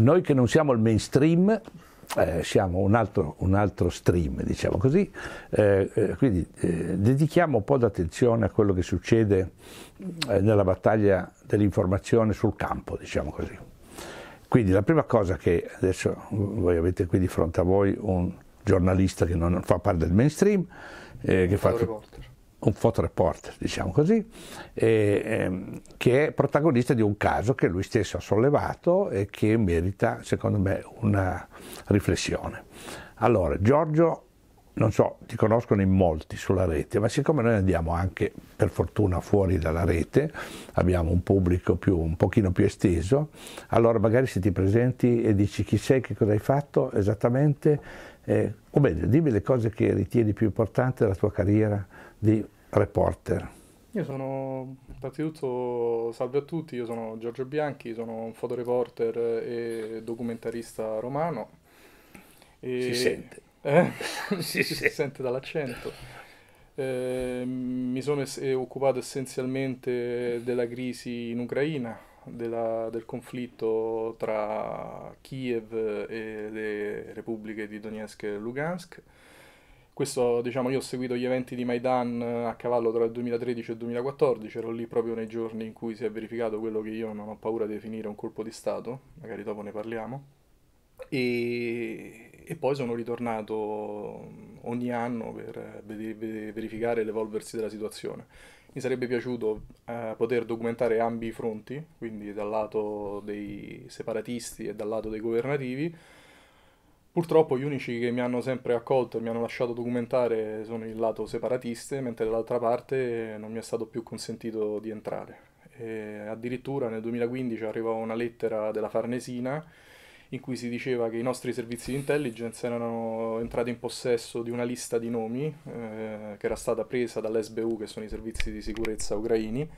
noi che non siamo il mainstream, eh, siamo un altro, un altro, stream, diciamo così, eh, eh quindi eh, dedichiamo un po' d'attenzione a quello che succede eh, nella battaglia dell'informazione sul campo, diciamo così. Quindi la prima cosa che adesso voi avete qui di fronte a voi un giornalista che non fa parte del mainstream, eh, che fa... Reporter un fotoreporter, diciamo così, eh, che è protagonista di un caso che lui stesso ha sollevato e che merita, secondo me, una riflessione. Allora, Giorgio, non so, ti conoscono in molti sulla rete, ma siccome noi andiamo anche, per fortuna, fuori dalla rete, abbiamo un pubblico più, un pochino più esteso, allora magari se ti presenti e dici chi sei, che cosa hai fatto esattamente, eh, o meglio, dimmi le cose che ritieni più importanti della tua carriera, di reporter. Io sono, innanzitutto, salve a tutti, io sono Giorgio Bianchi, sono un fotoreporter e documentarista romano. E... Si sente. Eh? si, si, si sente dall'accento. Eh, mi sono es- eh, occupato essenzialmente della crisi in Ucraina, della, del conflitto tra Kiev e le repubbliche di Donetsk e Lugansk questo, diciamo, io ho seguito gli eventi di Maidan eh, a cavallo tra il 2013 e il 2014, ero lì proprio nei giorni in cui si è verificato quello che io non ho paura di definire un colpo di Stato, magari dopo ne parliamo. E, e poi sono ritornato mm, ogni anno per eh, verificare l'evolversi della situazione. Mi sarebbe piaciuto eh, poter documentare ambi i fronti, quindi dal lato dei separatisti e dal lato dei governativi, Purtroppo gli unici che mi hanno sempre accolto e mi hanno lasciato documentare sono il lato separatiste, mentre dall'altra parte non mi è stato più consentito di entrare. E addirittura nel 2015 arrivò una lettera della Farnesina in cui si diceva che i nostri servizi di intelligence erano entrati in possesso di una lista di nomi eh, che era stata presa dall'SBU, che sono i servizi di sicurezza ucraini,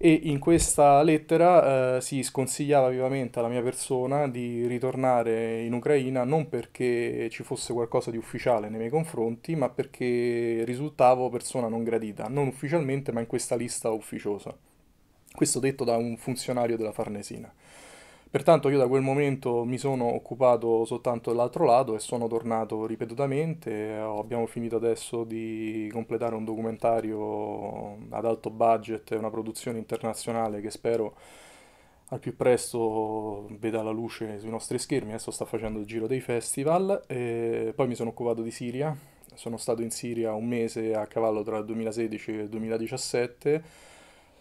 e in questa lettera eh, si sconsigliava vivamente alla mia persona di ritornare in Ucraina non perché ci fosse qualcosa di ufficiale nei miei confronti, ma perché risultavo persona non gradita, non ufficialmente ma in questa lista ufficiosa. Questo detto da un funzionario della Farnesina. Pertanto io da quel momento mi sono occupato soltanto dell'altro lato e sono tornato ripetutamente, abbiamo finito adesso di completare un documentario ad alto budget, una produzione internazionale che spero al più presto veda la luce sui nostri schermi, adesso sta facendo il giro dei festival, e poi mi sono occupato di Siria, sono stato in Siria un mese a cavallo tra il 2016 e il 2017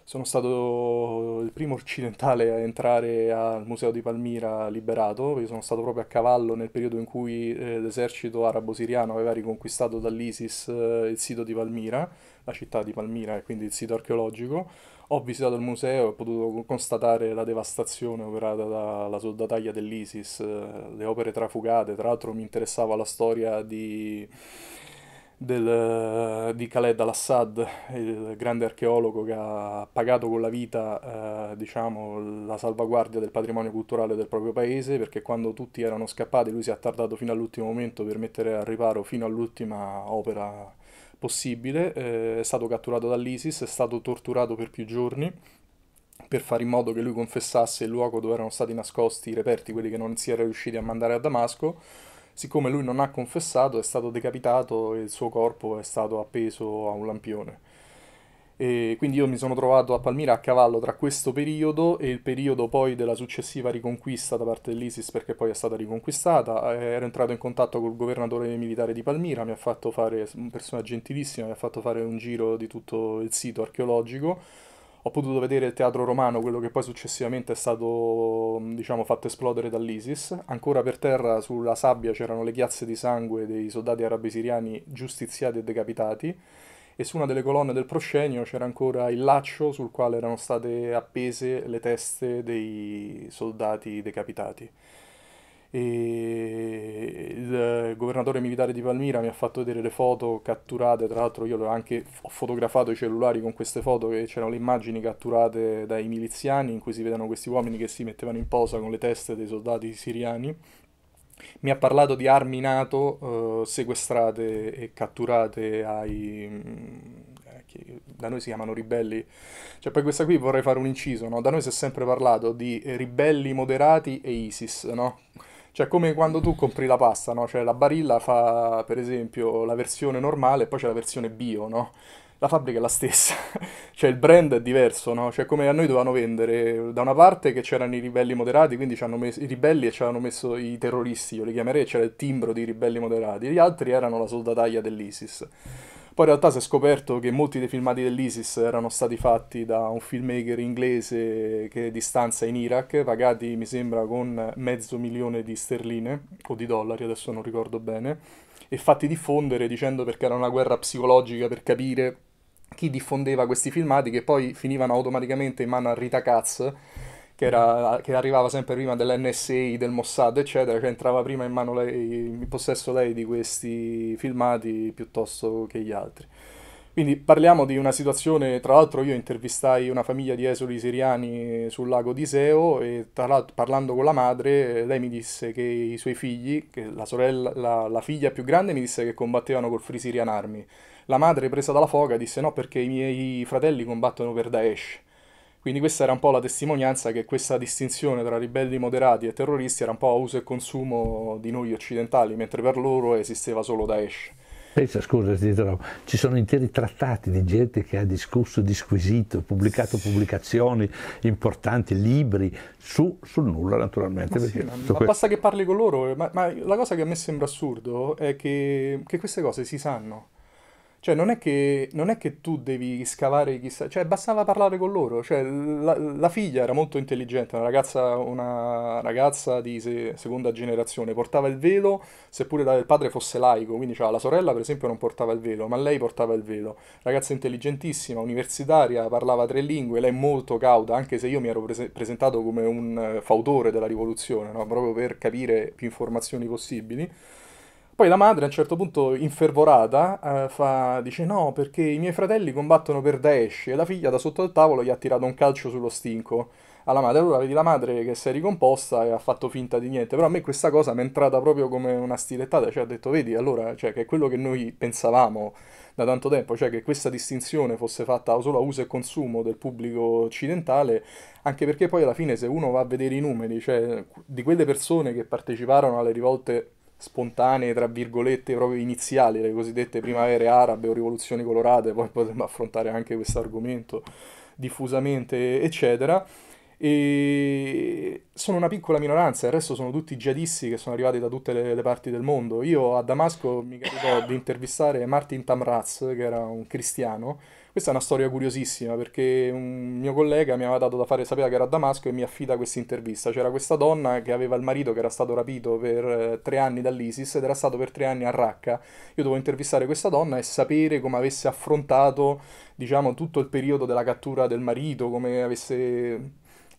sono stato il primo occidentale a entrare al museo di Palmira liberato, perché sono stato proprio a cavallo nel periodo in cui eh, l'esercito arabo-siriano aveva riconquistato dall'ISIS eh, il sito di Palmira, la città di Palmira e quindi il sito archeologico. Ho visitato il museo e ho potuto constatare la devastazione operata dalla soldataglia dell'ISIS, eh, le opere trafugate, tra l'altro mi interessava la storia di del, eh, di Khaled al-Assad, il grande archeologo che ha pagato con la vita eh, diciamo, la salvaguardia del patrimonio culturale del proprio paese, perché quando tutti erano scappati lui si è attardato fino all'ultimo momento per mettere al riparo fino all'ultima opera possibile, eh, è stato catturato dall'ISIS, è stato torturato per più giorni per fare in modo che lui confessasse il luogo dove erano stati nascosti i reperti, quelli che non si era riusciti a mandare a Damasco siccome lui non ha confessato, è stato decapitato e il suo corpo è stato appeso a un lampione. E quindi io mi sono trovato a Palmira a cavallo tra questo periodo e il periodo poi della successiva riconquista da parte dell'ISIS, perché poi è stata riconquistata. Eh, ero entrato in contatto col governatore militare di Palmira, mi ha fatto fare, una persona gentilissima, mi ha fatto fare un giro di tutto il sito archeologico ho potuto vedere il teatro romano, quello che poi successivamente è stato diciamo, fatto esplodere dall'ISIS. Ancora per terra sulla sabbia c'erano le chiazze di sangue dei soldati arabi siriani giustiziati e decapitati e su una delle colonne del proscenio c'era ancora il laccio sul quale erano state appese le teste dei soldati decapitati e il governatore militare di Palmira mi ha fatto vedere le foto catturate, tra l'altro io ho anche ho fotografato i cellulari con queste foto che c'erano le immagini catturate dai miliziani in cui si vedono questi uomini che si mettevano in posa con le teste dei soldati siriani. Mi ha parlato di armi NATO eh, sequestrate e catturate ai mm, eh, da noi si chiamano ribelli. Cioè, poi questa qui vorrei fare un inciso, no? Da noi si è sempre parlato di ribelli moderati e ISIS, no? Cioè, come quando tu compri la pasta, no? Cioè, la Barilla fa, per esempio, la versione normale e poi c'è la versione bio, no? La fabbrica è la stessa, cioè il brand è diverso, no? Cioè, come a noi dovevano vendere, da una parte che c'erano i ribelli moderati, quindi ci hanno messo i ribelli e ci hanno messo i terroristi, io li chiamerei, c'era il timbro di ribelli moderati, gli altri erano la soldataglia dell'ISIS. Poi in realtà si è scoperto che molti dei filmati dell'ISIS erano stati fatti da un filmmaker inglese che è di stanza in Iraq, pagati mi sembra con mezzo milione di sterline o di dollari, adesso non ricordo bene, e fatti diffondere dicendo perché era una guerra psicologica per capire chi diffondeva questi filmati che poi finivano automaticamente in mano a Rita Katz che, era, che, arrivava sempre prima dell'NSI, del Mossad, eccetera, che entrava prima in mano lei, in possesso lei di questi filmati piuttosto che gli altri. Quindi parliamo di una situazione, tra l'altro io intervistai una famiglia di esuli siriani sul lago di Seo e tra l'altro parlando con la madre lei mi disse che i suoi figli, la, sorella, la, la figlia più grande mi disse che combattevano col Free Syrian Army, la madre presa dalla foga disse no perché i miei fratelli combattono per Daesh quindi questa era un po' la testimonianza che questa distinzione tra ribelli moderati e terroristi era un po' a uso e consumo di noi occidentali, mentre per loro esisteva solo Daesh. Pensa, scusa, ci sono interi trattati di gente che ha discusso, disquisito, pubblicato pubblicazioni importanti, libri, su, sul nulla naturalmente. Ma, sì, ma, ma basta che parli con loro, ma, ma, la cosa che a me sembra assurdo è che, che queste cose si sanno. Cioè, non è, che, non è che tu devi scavare chissà, cioè, bastava parlare con loro. Cioè, la, la figlia era molto intelligente, una ragazza, una ragazza di se, seconda generazione, portava il velo, seppure il padre fosse laico, quindi cioè, la sorella, per esempio, non portava il velo, ma lei portava il velo. Ragazza intelligentissima, universitaria, parlava tre lingue, lei è molto cauta, anche se io mi ero prese- presentato come un fautore della rivoluzione, no? proprio per capire più informazioni possibili. Poi la madre a un certo punto, infervorata, eh, fa, dice no perché i miei fratelli combattono per Daesh e la figlia da sotto al tavolo gli ha tirato un calcio sullo stinco alla madre. Allora vedi la madre che si è ricomposta e ha fatto finta di niente, però a me questa cosa mi è entrata proprio come una stilettata, cioè ha detto vedi allora cioè, che è quello che noi pensavamo da tanto tempo, cioè che questa distinzione fosse fatta solo a uso e consumo del pubblico occidentale, anche perché poi alla fine se uno va a vedere i numeri, cioè di quelle persone che parteciparono alle rivolte spontanee, tra virgolette, proprio iniziali, le cosiddette primavere arabe o rivoluzioni colorate, poi potremmo affrontare anche questo argomento diffusamente, eccetera. E sono una piccola minoranza, il resto sono tutti jihadisti che sono arrivati da tutte le, le parti del mondo. Io a Damasco mi capitò di intervistare Martin Tamraz, che era un cristiano, questa è una storia curiosissima perché un mio collega mi aveva dato da fare, sapeva che era a Damasco e mi affida questa intervista. C'era questa donna che aveva il marito che era stato rapito per eh, tre anni dall'ISIS ed era stato per tre anni a Raqqa. Io dovevo intervistare questa donna e sapere come avesse affrontato, diciamo, tutto il periodo della cattura del marito, come avesse...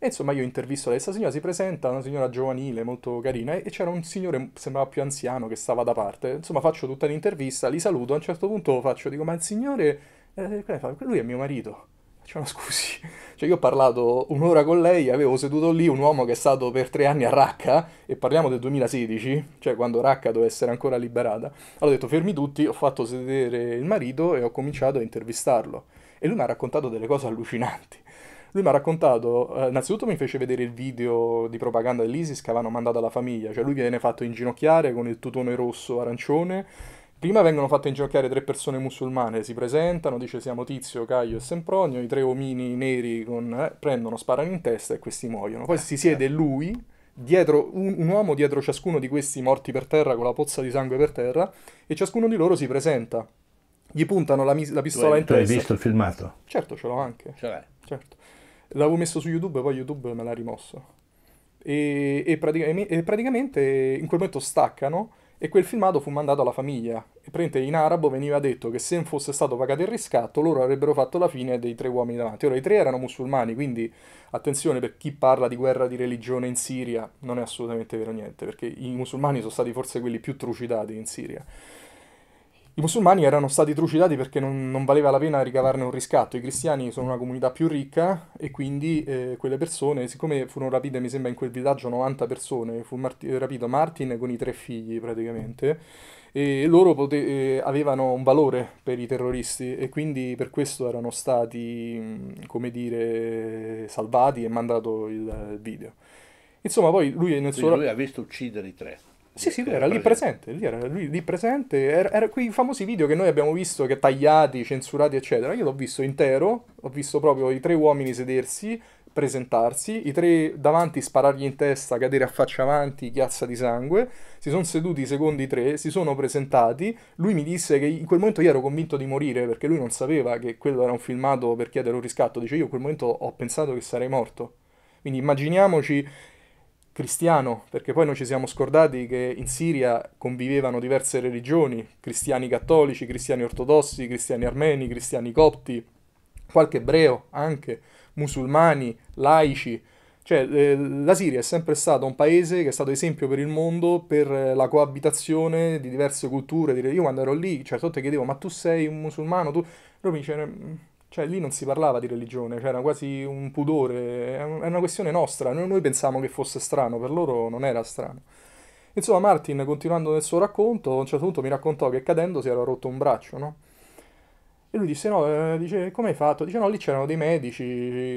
E insomma io intervisto questa signora, si presenta, una signora giovanile, molto carina, e c'era un signore, sembrava più anziano, che stava da parte. Insomma faccio tutta l'intervista, li saluto, a un certo punto faccio, dico, ma il signore eh, eh, lui è mio marito. Cioè, ma scusi, cioè, io ho parlato un'ora con lei, avevo seduto lì un uomo che è stato per tre anni a Raqqa, e parliamo del 2016, cioè quando Raqqa doveva essere ancora liberata. Allora ho detto, fermi tutti, ho fatto sedere il marito e ho cominciato a intervistarlo. E lui mi ha raccontato delle cose allucinanti. Lui mi ha raccontato, eh, innanzitutto mi fece vedere il video di propaganda dell'ISIS che avevano mandato alla famiglia, cioè lui viene fatto inginocchiare con il tutone rosso arancione, Prima vengono fatte inginocchiare tre persone musulmane, si presentano, dice siamo Tizio, Caio e Sempronio, i tre omini neri con, eh, prendono, sparano in testa e questi muoiono. Poi eh, si siede certo. lui, dietro, un, un, uomo dietro ciascuno di questi morti per terra con la pozza di sangue per terra e ciascuno di loro si presenta. Gli puntano la, la pistola in testa. Tu hai visto il filmato? Certo, ce l'ho anche. Ce l'hai? Certo. L'avevo messo su YouTube, poi YouTube me l'ha rimosso. E, e, pratica- e praticamente in quel momento staccano e quel filmato fu mandato alla famiglia e in arabo veniva detto che se non fosse stato pagato il riscatto loro avrebbero fatto la fine dei tre uomini davanti. Ora i tre erano musulmani, quindi attenzione per chi parla di guerra di religione in Siria, non è assolutamente vero niente, perché i musulmani sono stati forse quelli più trucidati in Siria. I musulmani erano stati trucidati perché non, non, valeva la pena ricavarne un riscatto, i cristiani sono una comunità più ricca e quindi eh, quelle persone, siccome furono rapite mi sembra in quel villaggio 90 persone, fu Marti- rapito Martin con i tre figli praticamente, e loro pote- eh, avevano un valore per i terroristi e quindi per questo erano stati, come dire, salvati e mandato il, il eh, video. Insomma poi lui nel quindi suo... Lui ha visto uccidere i tre. Sì, sì, lui era lì presente, lì era lui lì presente, era, era quei famosi video che noi abbiamo visto, che tagliati, censurati, eccetera. Io l'ho visto intero, ho visto proprio i tre uomini sedersi, presentarsi, i tre davanti sparargli in testa, cadere a faccia avanti, chiazza di sangue, si sono seduti i secondi tre, si sono presentati, lui mi disse che in quel momento io ero convinto di morire, perché lui non sapeva che quello era un filmato per chiedere un riscatto, dice io in quel momento ho pensato che sarei morto. Quindi immaginiamoci cristiano, perché poi noi ci siamo scordati che in Siria convivevano diverse religioni, cristiani cattolici, cristiani ortodossi, cristiani armeni, cristiani copti, qualche ebreo anche, musulmani, laici. Cioè, eh, la Siria è sempre stato un paese che è stato esempio per il mondo per la coabitazione di diverse culture. Io quando ero lì, certe cioè, volte chiedevo, ma tu sei un musulmano? Tu? Loro mi dicevano, mm, cioè lì non si parlava di religione, c'era cioè, quasi un pudore, è una questione nostra, noi, noi pensavamo che fosse strano, per loro non era strano. Insomma, Martin, continuando nel suo racconto, a un certo punto mi raccontò che cadendo si era rotto un braccio, no? E lui disse, no, eh, dice, come hai fatto? Dice, no, lì c'erano dei medici,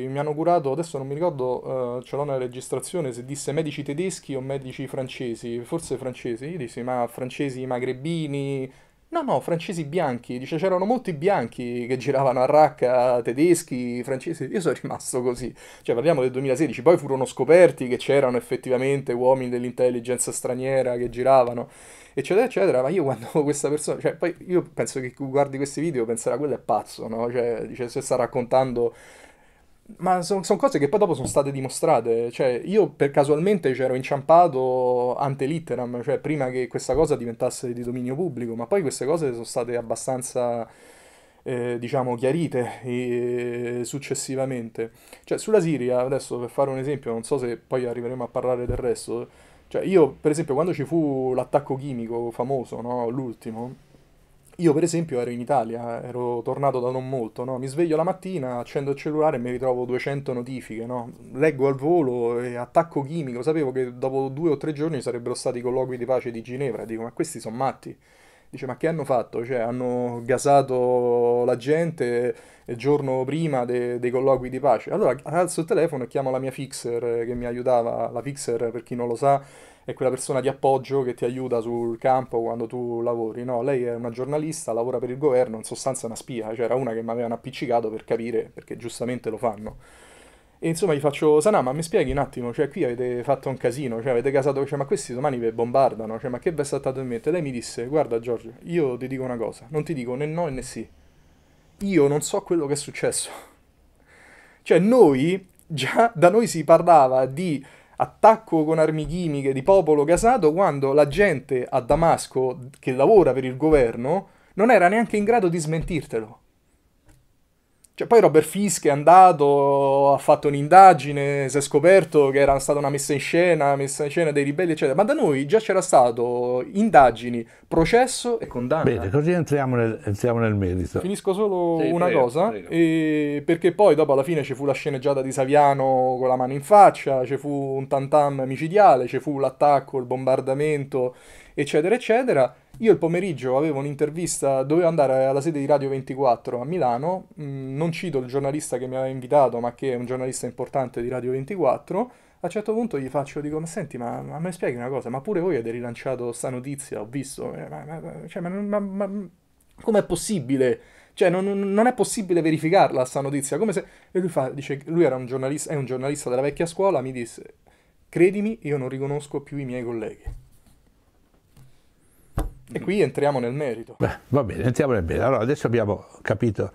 mi hanno curato, adesso non mi ricordo, eh, ce l'ho nella registrazione, se disse medici tedeschi o medici francesi, forse francesi. Io dissi, ma francesi magrebini, No, no, francesi bianchi. Dice c'erano molti bianchi che giravano a racca, tedeschi, francesi. Io sono rimasto così. Cioè, parliamo del 2016. Poi furono scoperti che c'erano effettivamente uomini dell'intelligenza straniera che giravano, eccetera, eccetera. Ma io quando questa persona. Cioè, poi io penso che chi guardi questi video penserà quello è pazzo, no? Cioè, dice, se sta raccontando ma sono son cose che poi dopo sono state dimostrate. Cioè, io per casualmente c'ero inciampato ante litteram, cioè prima che questa cosa diventasse di dominio pubblico, ma poi queste cose sono state abbastanza, eh, diciamo, chiarite e, eh, successivamente. Cioè, sulla Siria, adesso per fare un esempio, non so se poi arriveremo a parlare del resto. Cioè, io, per esempio, quando ci fu l'attacco chimico famoso, no? L'ultimo io per esempio ero in Italia, ero tornato da non molto, no? mi sveglio la mattina, accendo il cellulare e mi ritrovo 200 notifiche, no? leggo al volo attacco chimico, sapevo che dopo due o tre giorni sarebbero stati i colloqui di pace di Ginevra, dico ma questi sono matti, dice ma che hanno fatto? Cioè hanno gasato la gente il eh, giorno prima de- dei colloqui di pace, allora alzo il telefono e chiamo la mia fixer eh, che mi aiutava, la fixer per chi non lo sa è quella persona di appoggio che ti aiuta sul campo quando tu lavori, no? Lei è una giornalista, lavora per il governo, in sostanza è una spia, c'era cioè una che mi avevano appiccicato per capire, perché giustamente lo fanno. E insomma gli faccio, Sanà, ma mi spieghi un attimo, cioè qui avete fatto un casino, cioè avete casato, cioè ma questi domani vi bombardano, cioè ma che vi è saltato in mente? lei mi disse, guarda Giorgio, io ti dico una cosa, non ti dico né no né sì, io non so quello che è successo. Cioè noi, già da noi si parlava di attacco con armi chimiche di popolo gasato quando la gente a Damasco che lavora per il governo non era neanche in grado di smentirtelo. Cioè, poi Robert Fisk è andato, ha fatto un'indagine, si è scoperto che era stata una messa in scena, messa in scena dei ribelli, eccetera. Ma da noi già c'era stato indagini, processo e condanna. Bene, così entriamo nel, entriamo nel merito. Finisco solo sì, una prego, cosa, prego. perché poi dopo alla fine ci fu la sceneggiata di Saviano con la mano in faccia, ci fu un tantam micidiale, ci fu l'attacco, il bombardamento, eccetera, eccetera. Io il pomeriggio avevo un'intervista, dovevo andare alla sede di Radio 24 a Milano, mm, non cito il giornalista che mi aveva invitato, ma che è un giornalista importante di Radio 24, a un certo punto gli faccio, dico, ma senti, ma, ma mi spieghi una cosa, ma pure voi avete rilanciato sta notizia, ho visto, eh, ma, ma, cioè, ma com'è possibile? Cioè, non, non, è possibile verificarla sta notizia, come se... E lui fa, dice, lui era un giornalista, è un giornalista della vecchia scuola, mi disse, credimi, io non riconosco più i miei colleghi. E qui entriamo nel merito. Beh, va bene, entriamo nel merito. Allora, adesso abbiamo capito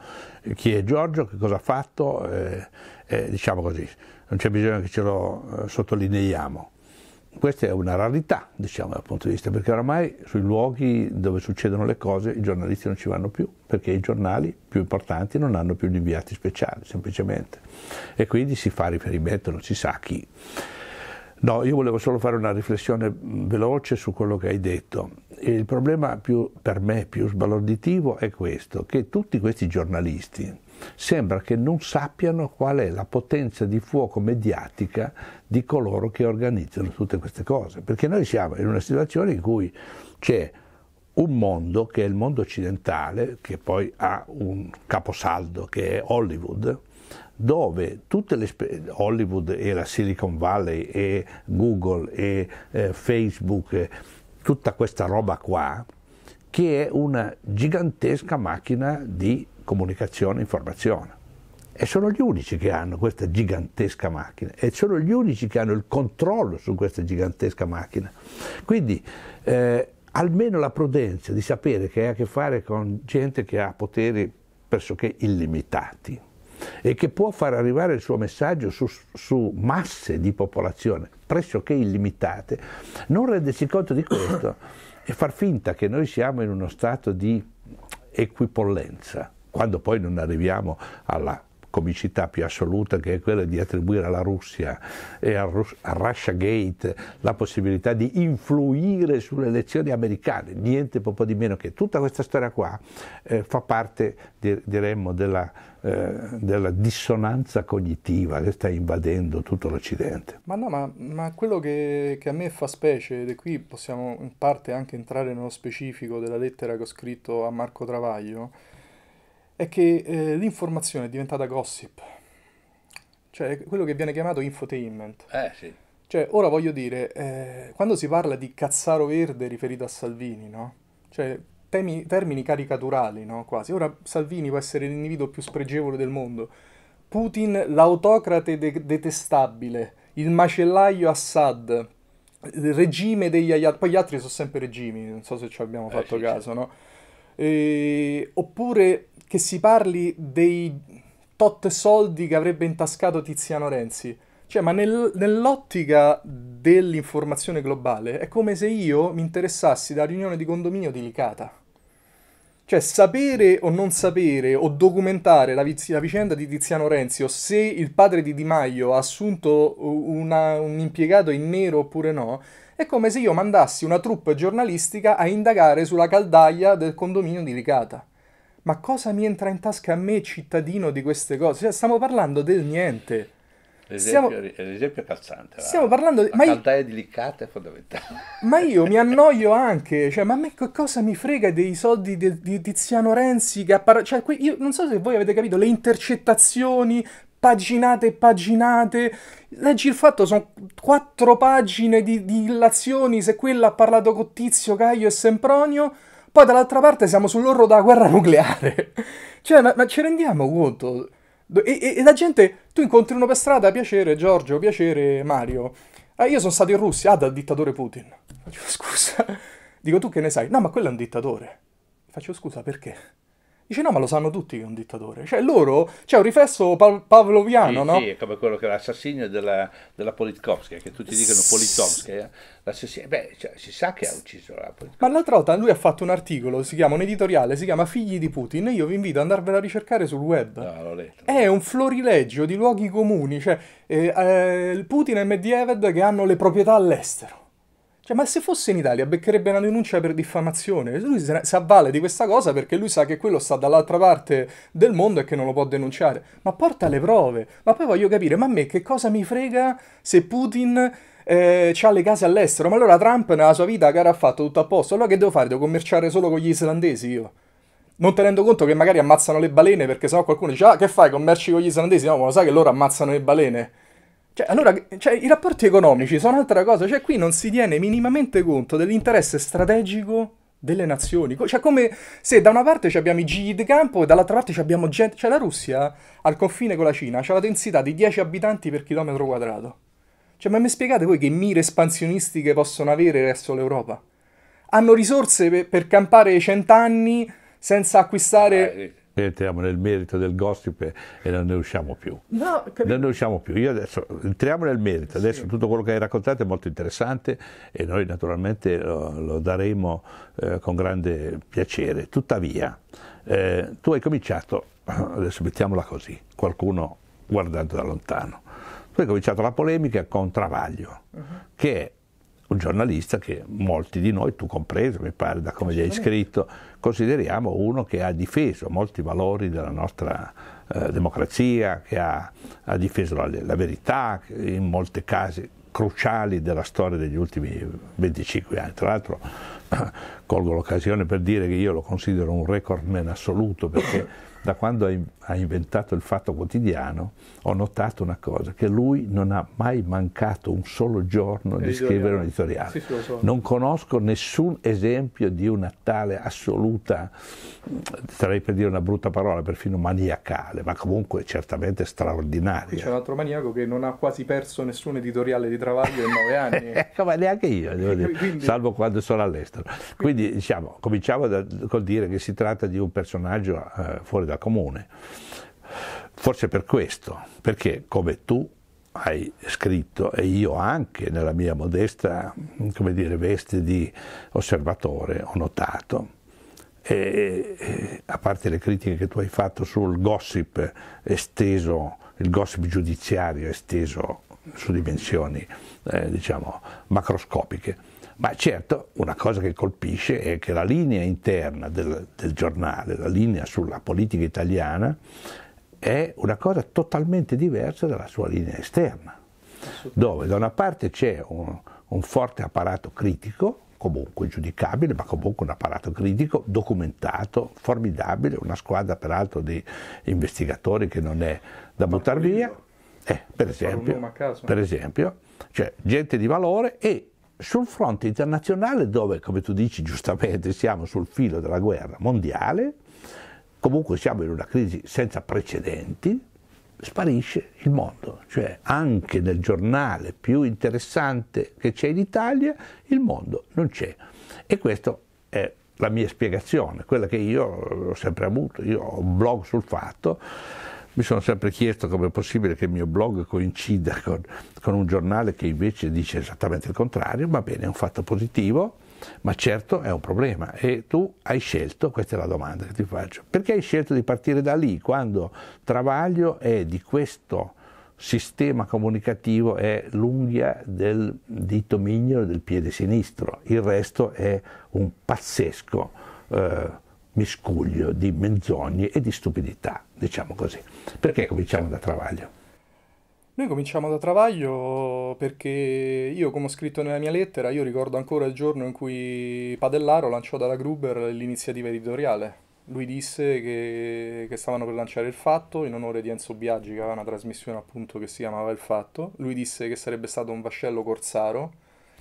chi è Giorgio, che cosa ha fatto, eh, eh, diciamo così, non c'è bisogno che ce lo eh, sottolineiamo. Questa è una rarità, diciamo, dal punto di vista, perché oramai sui luoghi dove succedono le cose i giornalisti non ci vanno più, perché i giornali più importanti non hanno più gli inviati speciali, semplicemente. E quindi si fa riferimento, non si sa chi. No, io volevo solo fare una riflessione mm, veloce su quello che hai detto. Il problema più, per me più sbalorditivo è questo, che tutti questi giornalisti sembra che non sappiano qual è la potenza di fuoco mediatica di coloro che organizzano tutte queste cose, perché noi siamo in una situazione in cui c'è un mondo che è il mondo occidentale, che poi ha un caposaldo che è Hollywood, dove tutte le Hollywood era Silicon Valley e Google e eh, Facebook, tutta questa roba qua, che è una gigantesca macchina di comunicazione e informazione. E sono gli unici che hanno questa gigantesca macchina e sono gli unici che hanno il controllo su questa gigantesca macchina. Quindi eh, almeno la prudenza di sapere che hai a che fare con gente che ha poteri pressoché illimitati e che può far arrivare il suo messaggio su, su masse di popolazione pressoché illimitate, non rendersi conto di questo e far finta che noi siamo in uno stato di equipollenza, quando poi non arriviamo alla comicità più assoluta che è quella di attribuire alla Russia e al Rus- a Russia Gate la possibilità di influire sulle elezioni americane, niente poco di meno che tutta questa storia qua eh, fa parte diremmo della, eh, della, dissonanza cognitiva che sta invadendo tutto l'Occidente. Ma no, ma, ma quello che, che, a me fa specie, ed è qui possiamo in parte anche entrare nello specifico della lettera che ho scritto a Marco Travaglio, è che eh, l'informazione è diventata gossip, cioè quello che viene chiamato infotainment. Eh sì. Cioè, ora voglio dire, eh, quando si parla di cazzaro verde riferito a Salvini, no? Cioè, temi, termini caricaturali, no? Quasi. Ora Salvini può essere l'individuo più spregevole del mondo. Putin, l'autocrate de- detestabile, il macellaio Assad, il regime degli Ayatollah. Poi gli altri sono sempre regimi, non so se ci abbiamo eh, fatto sì, caso, certo. no? E... Oppure che si parli dei tot soldi che avrebbe intascato Tiziano Renzi. Cioè, ma nel, nell'ottica dell'informazione globale è come se io mi interessassi da riunione di condominio di Licata. Cioè, sapere o non sapere o documentare la, viz- la vicenda di Tiziano Renzi o se il padre di Di Maio ha assunto una, un impiegato in nero oppure no, è come se io mandassi una troupe giornalistica a indagare sulla caldaia del condominio di Licata. Ma cosa mi entra in tasca a me, cittadino, di queste cose? Cioè, stiamo parlando del niente. L'esempio, stiamo... l'esempio calzante. Stiamo parlando di... La ma caldaia io... delicata è fondamentale. Ma io mi annoio anche, cioè, ma a me cosa mi frega dei soldi di, di Tiziano Renzi che appara... Cioè, qui, io non so se voi avete capito, le intercettazioni, paginate e paginate. Leggi il fatto, sono quattro pagine di, di illazioni se quella ha parlato con Tizio, Caio e Sempronio poi dall'altra parte siamo sull'orlo della guerra nucleare. cioè, ma, ma, ci rendiamo conto? E, e, e, la gente, tu incontri uno per strada, piacere Giorgio, piacere Mario. Ah, io sono stato in Russia, ah, dal dittatore Putin. Faccio scusa. Dico, tu che ne sai? No, ma quello è un dittatore. Faccio scusa, perché? Dice no, ma lo sanno tutti che è un dittatore. Cioè loro, c'è cioè, un riflesso pa- pavloviano, sì, no? Sì, è come quello che l'assassinio della, della Politkovskaya, che tutti dicono Politkovskaya. L'assassino, beh, cioè, si sa che ha ucciso la Politkovskaya. Ma l'altra volta lui ha fatto un articolo, si chiama un editoriale, si chiama Figli di Putin, io vi invito ad andarvelo a ricercare sul web. No, l'ho letto. È un florileggio di luoghi comuni, cioè eh, eh, Putin e Medvedev che hanno le proprietà all'estero. Cioè, ma se fosse in Italia beccherebbe una denuncia per diffamazione. Cioè, lui si avvale di questa cosa perché lui sa che quello sta dall'altra parte del mondo e che non lo può denunciare. Ma porta le prove. Ma poi voglio capire, ma a me che cosa mi frega se Putin eh, ha le case all'estero? Ma allora Trump nella sua vita cara, ha fatto tutto a posto? Allora che devo fare? Devo commerciare solo con gli islandesi io? non tenendo conto che magari ammazzano le balene perché sennò qualcuno dice ah che fai commerci con gli islandesi no ma lo sai che loro ammazzano le balene cioè, allora, cioè, i rapporti economici sono un'altra cosa, cioè qui non si tiene minimamente conto dell'interesse strategico delle nazioni, cioè come se da una parte abbiamo i gigli di campo e dall'altra parte abbiamo gente, cioè la Russia al confine con la Cina ha la densità di 10 abitanti per chilometro quadrato, cioè ma mi spiegate voi che mire espansionistiche possono avere verso l'Europa? Hanno risorse per, per campare cent'anni senza acquistare entriamo nel merito del gossip e non ne usciamo più. No, capito. non ne usciamo più. Io adesso entriamo nel merito, adesso sì. tutto quello che hai raccontato è molto interessante e noi naturalmente lo, lo daremo eh, con grande piacere. Tuttavia, eh, tu hai cominciato, adesso mettiamola così, qualcuno guardando da lontano, tu hai cominciato la polemica con Travaglio, uh-huh. che è un giornalista che molti di noi, tu compreso, mi pare, da come gli hai scritto, consideriamo uno che ha difeso molti valori della nostra eh, democrazia, che ha, ha difeso la, la verità in molti casi cruciali della storia degli ultimi 25 anni. Tra l'altro colgo l'occasione per dire che io lo considero un recordman assoluto perché da quando ha inventato il Fatto Quotidiano, ho notato una cosa, che lui non ha mai mancato un solo giorno di scrivere un editoriale. Sì, so. Non conosco nessun esempio di una tale assoluta, sarei per dire una brutta parola, perfino maniacale, ma comunque certamente straordinaria. Qui c'è un altro maniaco che non ha quasi perso nessun editoriale di Travaglio in nove anni. ecco, eh, ma neanche io, devo dire, Quindi... salvo quando sono all'estero. Quindi, Quindi diciamo, cominciamo da, col dire che si tratta di un personaggio eh, fuori dal della comune. Forse per questo, perché come tu hai scritto e io anche nella mia modesta dire, veste di osservatore ho notato, e, e, a parte le critiche che tu hai fatto sul gossip esteso, il gossip giudiziario esteso su dimensioni eh, diciamo, macroscopiche, ma certo una cosa che colpisce è che la linea interna del, del giornale, la linea sulla politica italiana, è una cosa totalmente diversa dalla sua linea esterna, dove da una parte c'è un, un forte apparato critico, comunque giudicabile, ma comunque un apparato critico documentato, formidabile, una squadra peraltro di investigatori che non è da buttare via, eh, per esempio, per esempio cioè gente di valore e sul fronte internazionale dove, come tu dici giustamente, siamo sul filo della guerra mondiale, comunque siamo in una crisi senza precedenti, sparisce il mondo, cioè anche nel giornale più interessante che c'è in Italia il mondo non c'è. E questa è la mia spiegazione, quella che io ho sempre avuto, io ho un blog sul fatto mi sono sempre chiesto come è possibile che il mio blog coincida con, con un giornale che invece dice esattamente il contrario, va bene, è un fatto positivo, ma certo è un problema e tu hai scelto, questa è la domanda che ti faccio, perché hai scelto di partire da lì quando Travaglio è di questo sistema comunicativo è l'unghia del dito mignolo del piede sinistro, il resto è un pazzesco eh, miscuglio di menzogne e di stupidità, diciamo così. Perché cominciamo da Travaglio? Noi cominciamo da Travaglio perché io, come ho scritto nella mia lettera, io ricordo ancora il giorno in cui Padellaro lanciò dalla Gruber l'iniziativa editoriale. Lui disse che, che, stavano per lanciare il fatto in onore di Enzo Biaggi, che aveva una trasmissione appunto che si chiamava Il Fatto. Lui disse che sarebbe stato un vascello corsaro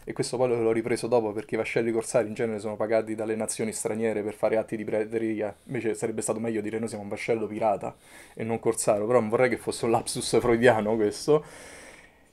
e questo poi l'ho ripreso dopo perché i vascelli corsari in genere sono pagati dalle nazioni straniere per fare atti di prateria, invece sarebbe stato meglio dire noi siamo un vascello pirata e non corsaro, però non vorrei che fosse un lapsus freudiano questo.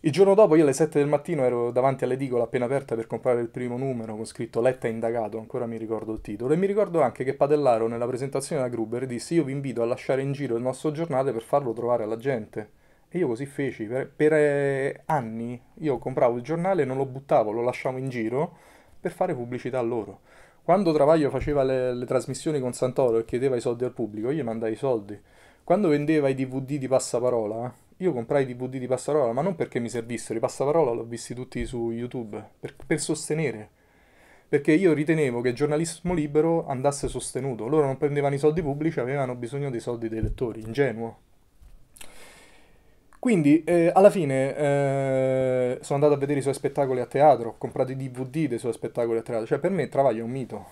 Il giorno dopo io alle 7 del mattino ero davanti all'edicola appena aperta per comprare il primo numero con scritto Letta indagato, ancora mi ricordo il titolo, e mi ricordo anche che Padellaro nella presentazione da Gruber disse io vi invito a lasciare in giro il nostro giornale per farlo trovare alla gente. E io così feci, per, per eh, anni io compravo il giornale, non lo buttavo, lo lasciavo in giro per fare pubblicità a loro. Quando Travaglio faceva le, le trasmissioni con Santoro e chiedeva i soldi al pubblico, io gli mandai i soldi. Quando vendeva i DVD di passaparola, io comprai i DVD di passaparola, ma non perché mi servissero, i passaparola l'ho visti tutti su YouTube, per, per sostenere. Perché io ritenevo che il giornalismo libero andasse sostenuto. Loro non prendevano i soldi pubblici, avevano bisogno dei soldi dei lettori, ingenuo. Quindi eh, alla fine eh, sono andato a vedere i suoi spettacoli a teatro, ho comprato i DVD dei suoi spettacoli a teatro, cioè per me Travaglio è un mito,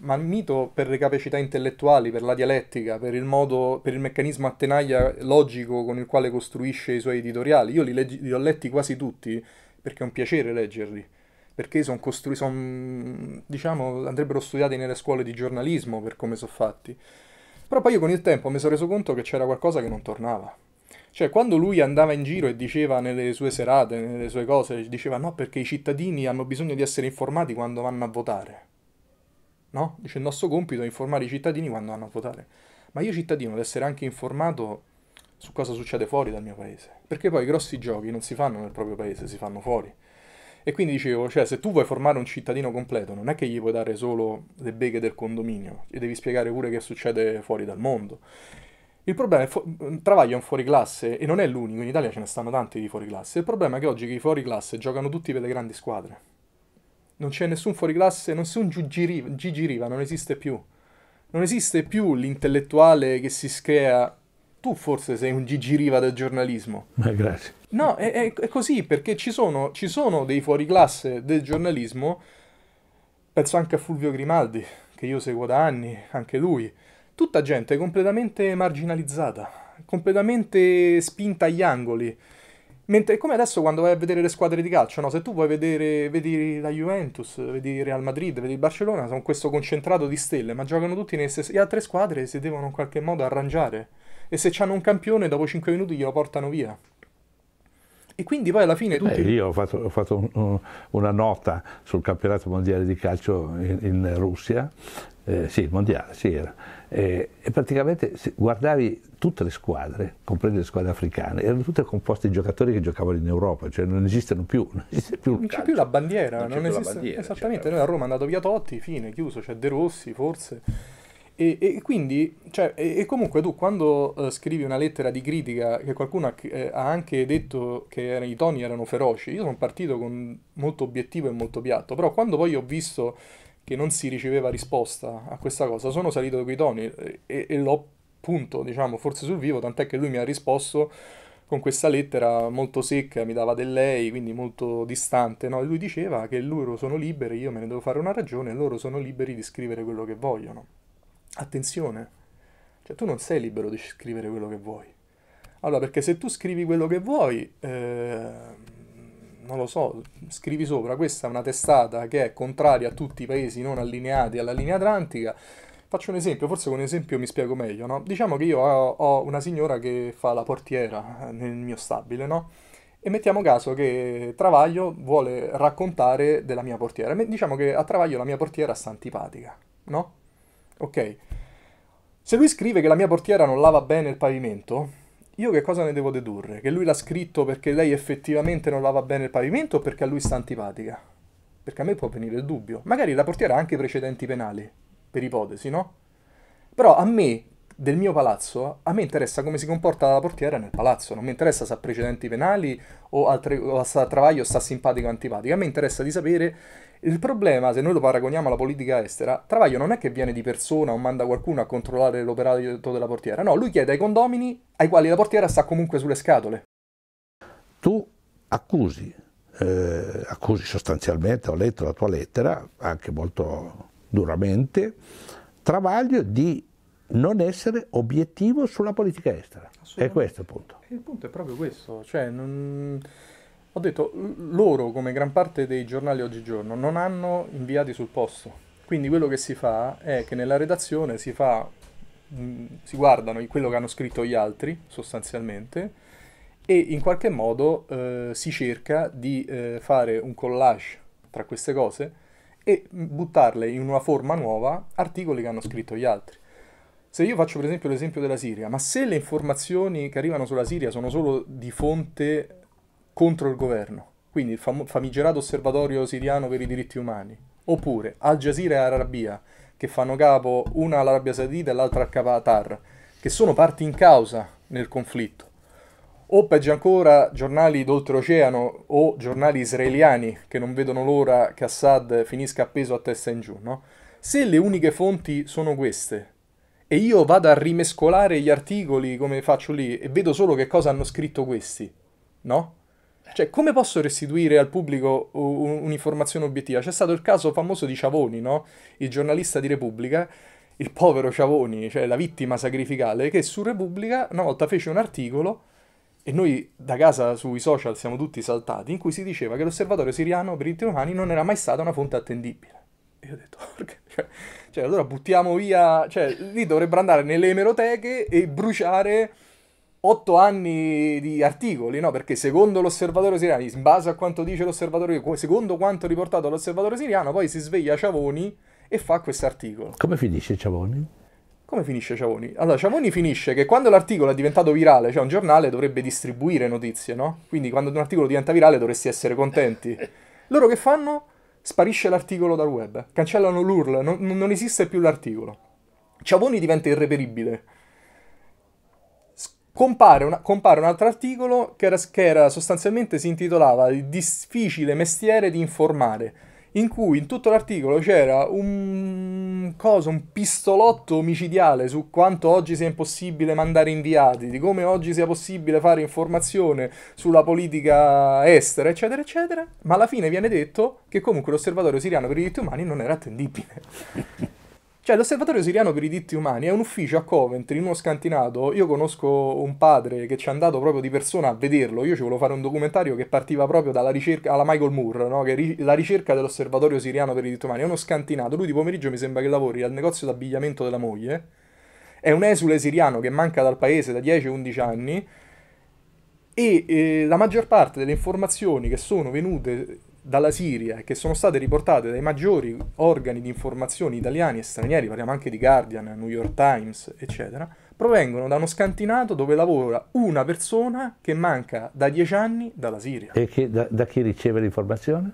ma un mito per le capacità intellettuali, per la dialettica, per il modo, per il meccanismo a tenaglia logico con il quale costruisce i suoi editoriali. Io li, leggi, li ho letti quasi tutti perché è un piacere leggerli perché sono costruiti, son, diciamo, andrebbero studiati nelle scuole di giornalismo per come sono fatti. Però poi io con il tempo mi sono reso conto che c'era qualcosa che non tornava. Cioè, quando lui andava in giro e diceva nelle sue serate, nelle sue cose, diceva no perché i cittadini hanno bisogno di essere informati quando vanno a votare. No? Dice il nostro compito è informare i cittadini quando vanno a votare. Ma io cittadino devo essere anche informato su cosa succede fuori dal mio paese. Perché poi i grossi giochi non si fanno nel proprio paese, si fanno fuori. E quindi dicevo, cioè, se tu vuoi formare un cittadino completo, non è che gli puoi dare solo le beghe del condominio, gli devi spiegare pure che succede fuori dal mondo. Il problema è che Travaglio è un fuoriclasse e non è l'unico, in Italia ce ne stanno tanti di fuoriclasse. Il problema è che oggi i fuoriclasse giocano tutti per le grandi squadre. Non c'è nessun fuoriclasse, nessun Gigi Riva, Gigi Riva, non esiste più. Non esiste più l'intellettuale che si screa... Tu forse sei un Gigi Riva del giornalismo. Ma grazie. No, è, è, è così, perché ci sono, ci sono dei fuoriclasse del giornalismo, penso anche a Fulvio Grimaldi, che io seguo da anni, anche lui, Tutta gente completamente marginalizzata, completamente spinta agli angoli. Mentre come adesso quando vai a vedere le squadre di calcio, no? se tu vuoi vedere vedi la Juventus, vedi Real Madrid, vedi il Barcellona, sono questo concentrato di stelle, ma giocano tutti nelle stesse... Le altre squadre si devono in qualche modo arrangiare. E se hanno un campione, dopo 5 minuti glielo portano via. E quindi poi alla fine tutti... Beh, io ho fatto, ho fatto un, un, una nota sul campionato mondiale di calcio in, in Russia, eh, sì, mondiale, sì era eh, e praticamente guardavi tutte le squadre, comprese le squadre africane, erano tutte composte di giocatori che giocavano in Europa, cioè non esistono più. Non, esiste più non c'è più la bandiera, non, non esiste. Bandiera, esattamente, cioè, noi a Roma è andato via Totti, fine, chiuso, c'è cioè De Rossi forse. E, e, quindi, cioè, e, e, comunque tu quando uh, scrivi una lettera di critica, che qualcuno ha, eh, ha anche detto che era, i toni erano feroci, io sono partito con molto obiettivo e molto piatto, però quando poi ho visto che non si riceveva risposta a questa cosa, sono salito da quei toni e, e l'ho punto, diciamo, forse sul vivo, tant'è che lui mi ha risposto con questa lettera molto secca, mi dava del lei, quindi molto distante, no? lui diceva che loro sono liberi, io me ne devo fare una ragione, loro sono liberi di scrivere quello che vogliono. Attenzione, cioè tu non sei libero di scrivere quello che vuoi. Allora, perché se tu scrivi quello che vuoi, eh, non lo so, scrivi sopra, questa è una testata che è contraria a tutti i paesi non allineati alla linea atlantica. Faccio un esempio, forse con un esempio mi spiego meglio, no? Diciamo che io ho, ho una signora che fa la portiera eh, nel mio stabile, no? E mettiamo caso che Travaglio vuole raccontare della mia portiera. Diciamo che a Travaglio la mia portiera sta antipatica, no? Ok. Se lui scrive che la mia portiera non lava bene il pavimento, io che cosa ne devo dedurre? Che lui l'ha scritto perché lei effettivamente non lava bene il pavimento o perché a lui sta antipatica? Perché a me può venire il dubbio. Magari la portiera ha anche precedenti penali, per ipotesi, no? Però a me, del mio palazzo, a me interessa come si comporta la portiera nel palazzo, non mi interessa se ha precedenti penali o, altre, o sta a travaglio o sta simpatico o antipatico. a me interessa di sapere il problema, se noi lo paragoniamo alla politica estera, Travaglio non è che viene di persona o manda qualcuno a controllare l'operato della portiera, no, lui chiede ai condomini ai quali la portiera sta comunque sulle scatole. Tu accusi, eh, accusi sostanzialmente, ho letto la tua lettera, anche molto duramente, Travaglio di non essere obiettivo sulla politica estera. È questo il punto. Il punto è proprio questo, cioè non ho detto, loro, come gran parte dei giornali oggigiorno, non hanno inviati sul posto. Quindi quello che si fa è che nella redazione si, fa, mh, mm, si guardano quello che hanno scritto gli altri, sostanzialmente, e in qualche modo eh, si cerca di eh, fare un collage tra queste cose e buttarle in una forma nuova articoli che hanno scritto gli altri. Se io faccio per esempio l'esempio della Siria, ma se le informazioni che arrivano sulla Siria sono solo di fonte contro il governo, quindi il fam- famigerato osservatorio siriano per i diritti umani, oppure Al Jazeera e Arabia, che fanno capo una all'Arabia Saudita e l'altra al Qatar, che sono parti in causa nel conflitto, o peggio ancora giornali d'oltreoceano o giornali israeliani che non vedono l'ora che Assad finisca appeso a testa in giù, no? Se le uniche fonti sono queste, e io vado a rimescolare gli articoli come faccio lì e vedo solo che cosa hanno scritto questi, no? Cioè, come posso restituire al pubblico un'informazione obiettiva? C'è stato il caso famoso di Ciavoni, no? Il giornalista di Repubblica, il povero Ciavoni, cioè la vittima sacrificale, che su Repubblica una volta fece un articolo, e noi da casa sui social siamo tutti saltati, in cui si diceva che l'osservatorio siriano per i diritti umani non era mai stata una fonte attendibile. E io ho detto, cioè, cioè allora buttiamo via, cioè lì dovrebbero andare nelle emeroteche e bruciare otto anni di articoli, no? Perché secondo l'osservatore siriano, in base a quanto dice l'osservatore, secondo quanto riportato dall'osservatore siriano, poi si sveglia Ciavoni e fa questo articolo. Come finisce Ciavoni? Come finisce Ciavoni? Allora, Ciavoni finisce che quando l'articolo è diventato virale, cioè un giornale dovrebbe distribuire notizie, no? Quindi quando un articolo diventa virale dovresti essere contenti. Loro che fanno? Sparisce l'articolo dal web, cancellano l'URL, non, non esiste più l'articolo. Ciavoni diventa irreperibile compare, una, compare un altro articolo che era, che era sostanzialmente si intitolava Il difficile mestiere di informare in cui in tutto l'articolo c'era un, cosa, un pistolotto omicidiale su quanto oggi sia impossibile mandare inviati, di come oggi sia possibile fare informazione sulla politica estera, eccetera, eccetera, ma alla fine viene detto che comunque l'osservatorio siriano per i diritti umani non era attendibile. Cioè, l'Osservatorio Siriano per i Diritti Umani è un ufficio a Coventry, in uno scantinato. Io conosco un padre che ci è andato proprio di persona a vederlo. Io ci volevo fare un documentario che partiva proprio dalla ricerca, alla Michael Moore, no? che ri- la ricerca dell'Osservatorio Siriano per i Diritti Umani. È uno scantinato. Lui di pomeriggio mi sembra che lavori al negozio d'abbigliamento della moglie. È un esule siriano che manca dal paese da 10-11 anni. E eh, la maggior parte delle informazioni che sono venute dalla Siria e che sono state riportate dai maggiori organi di informazione italiani e stranieri, parliamo anche di Guardian, New York Times, eccetera, provengono da uno scantinato dove lavora una persona che manca da dieci anni dalla Siria. E che, da, da, chi riceve l'informazione?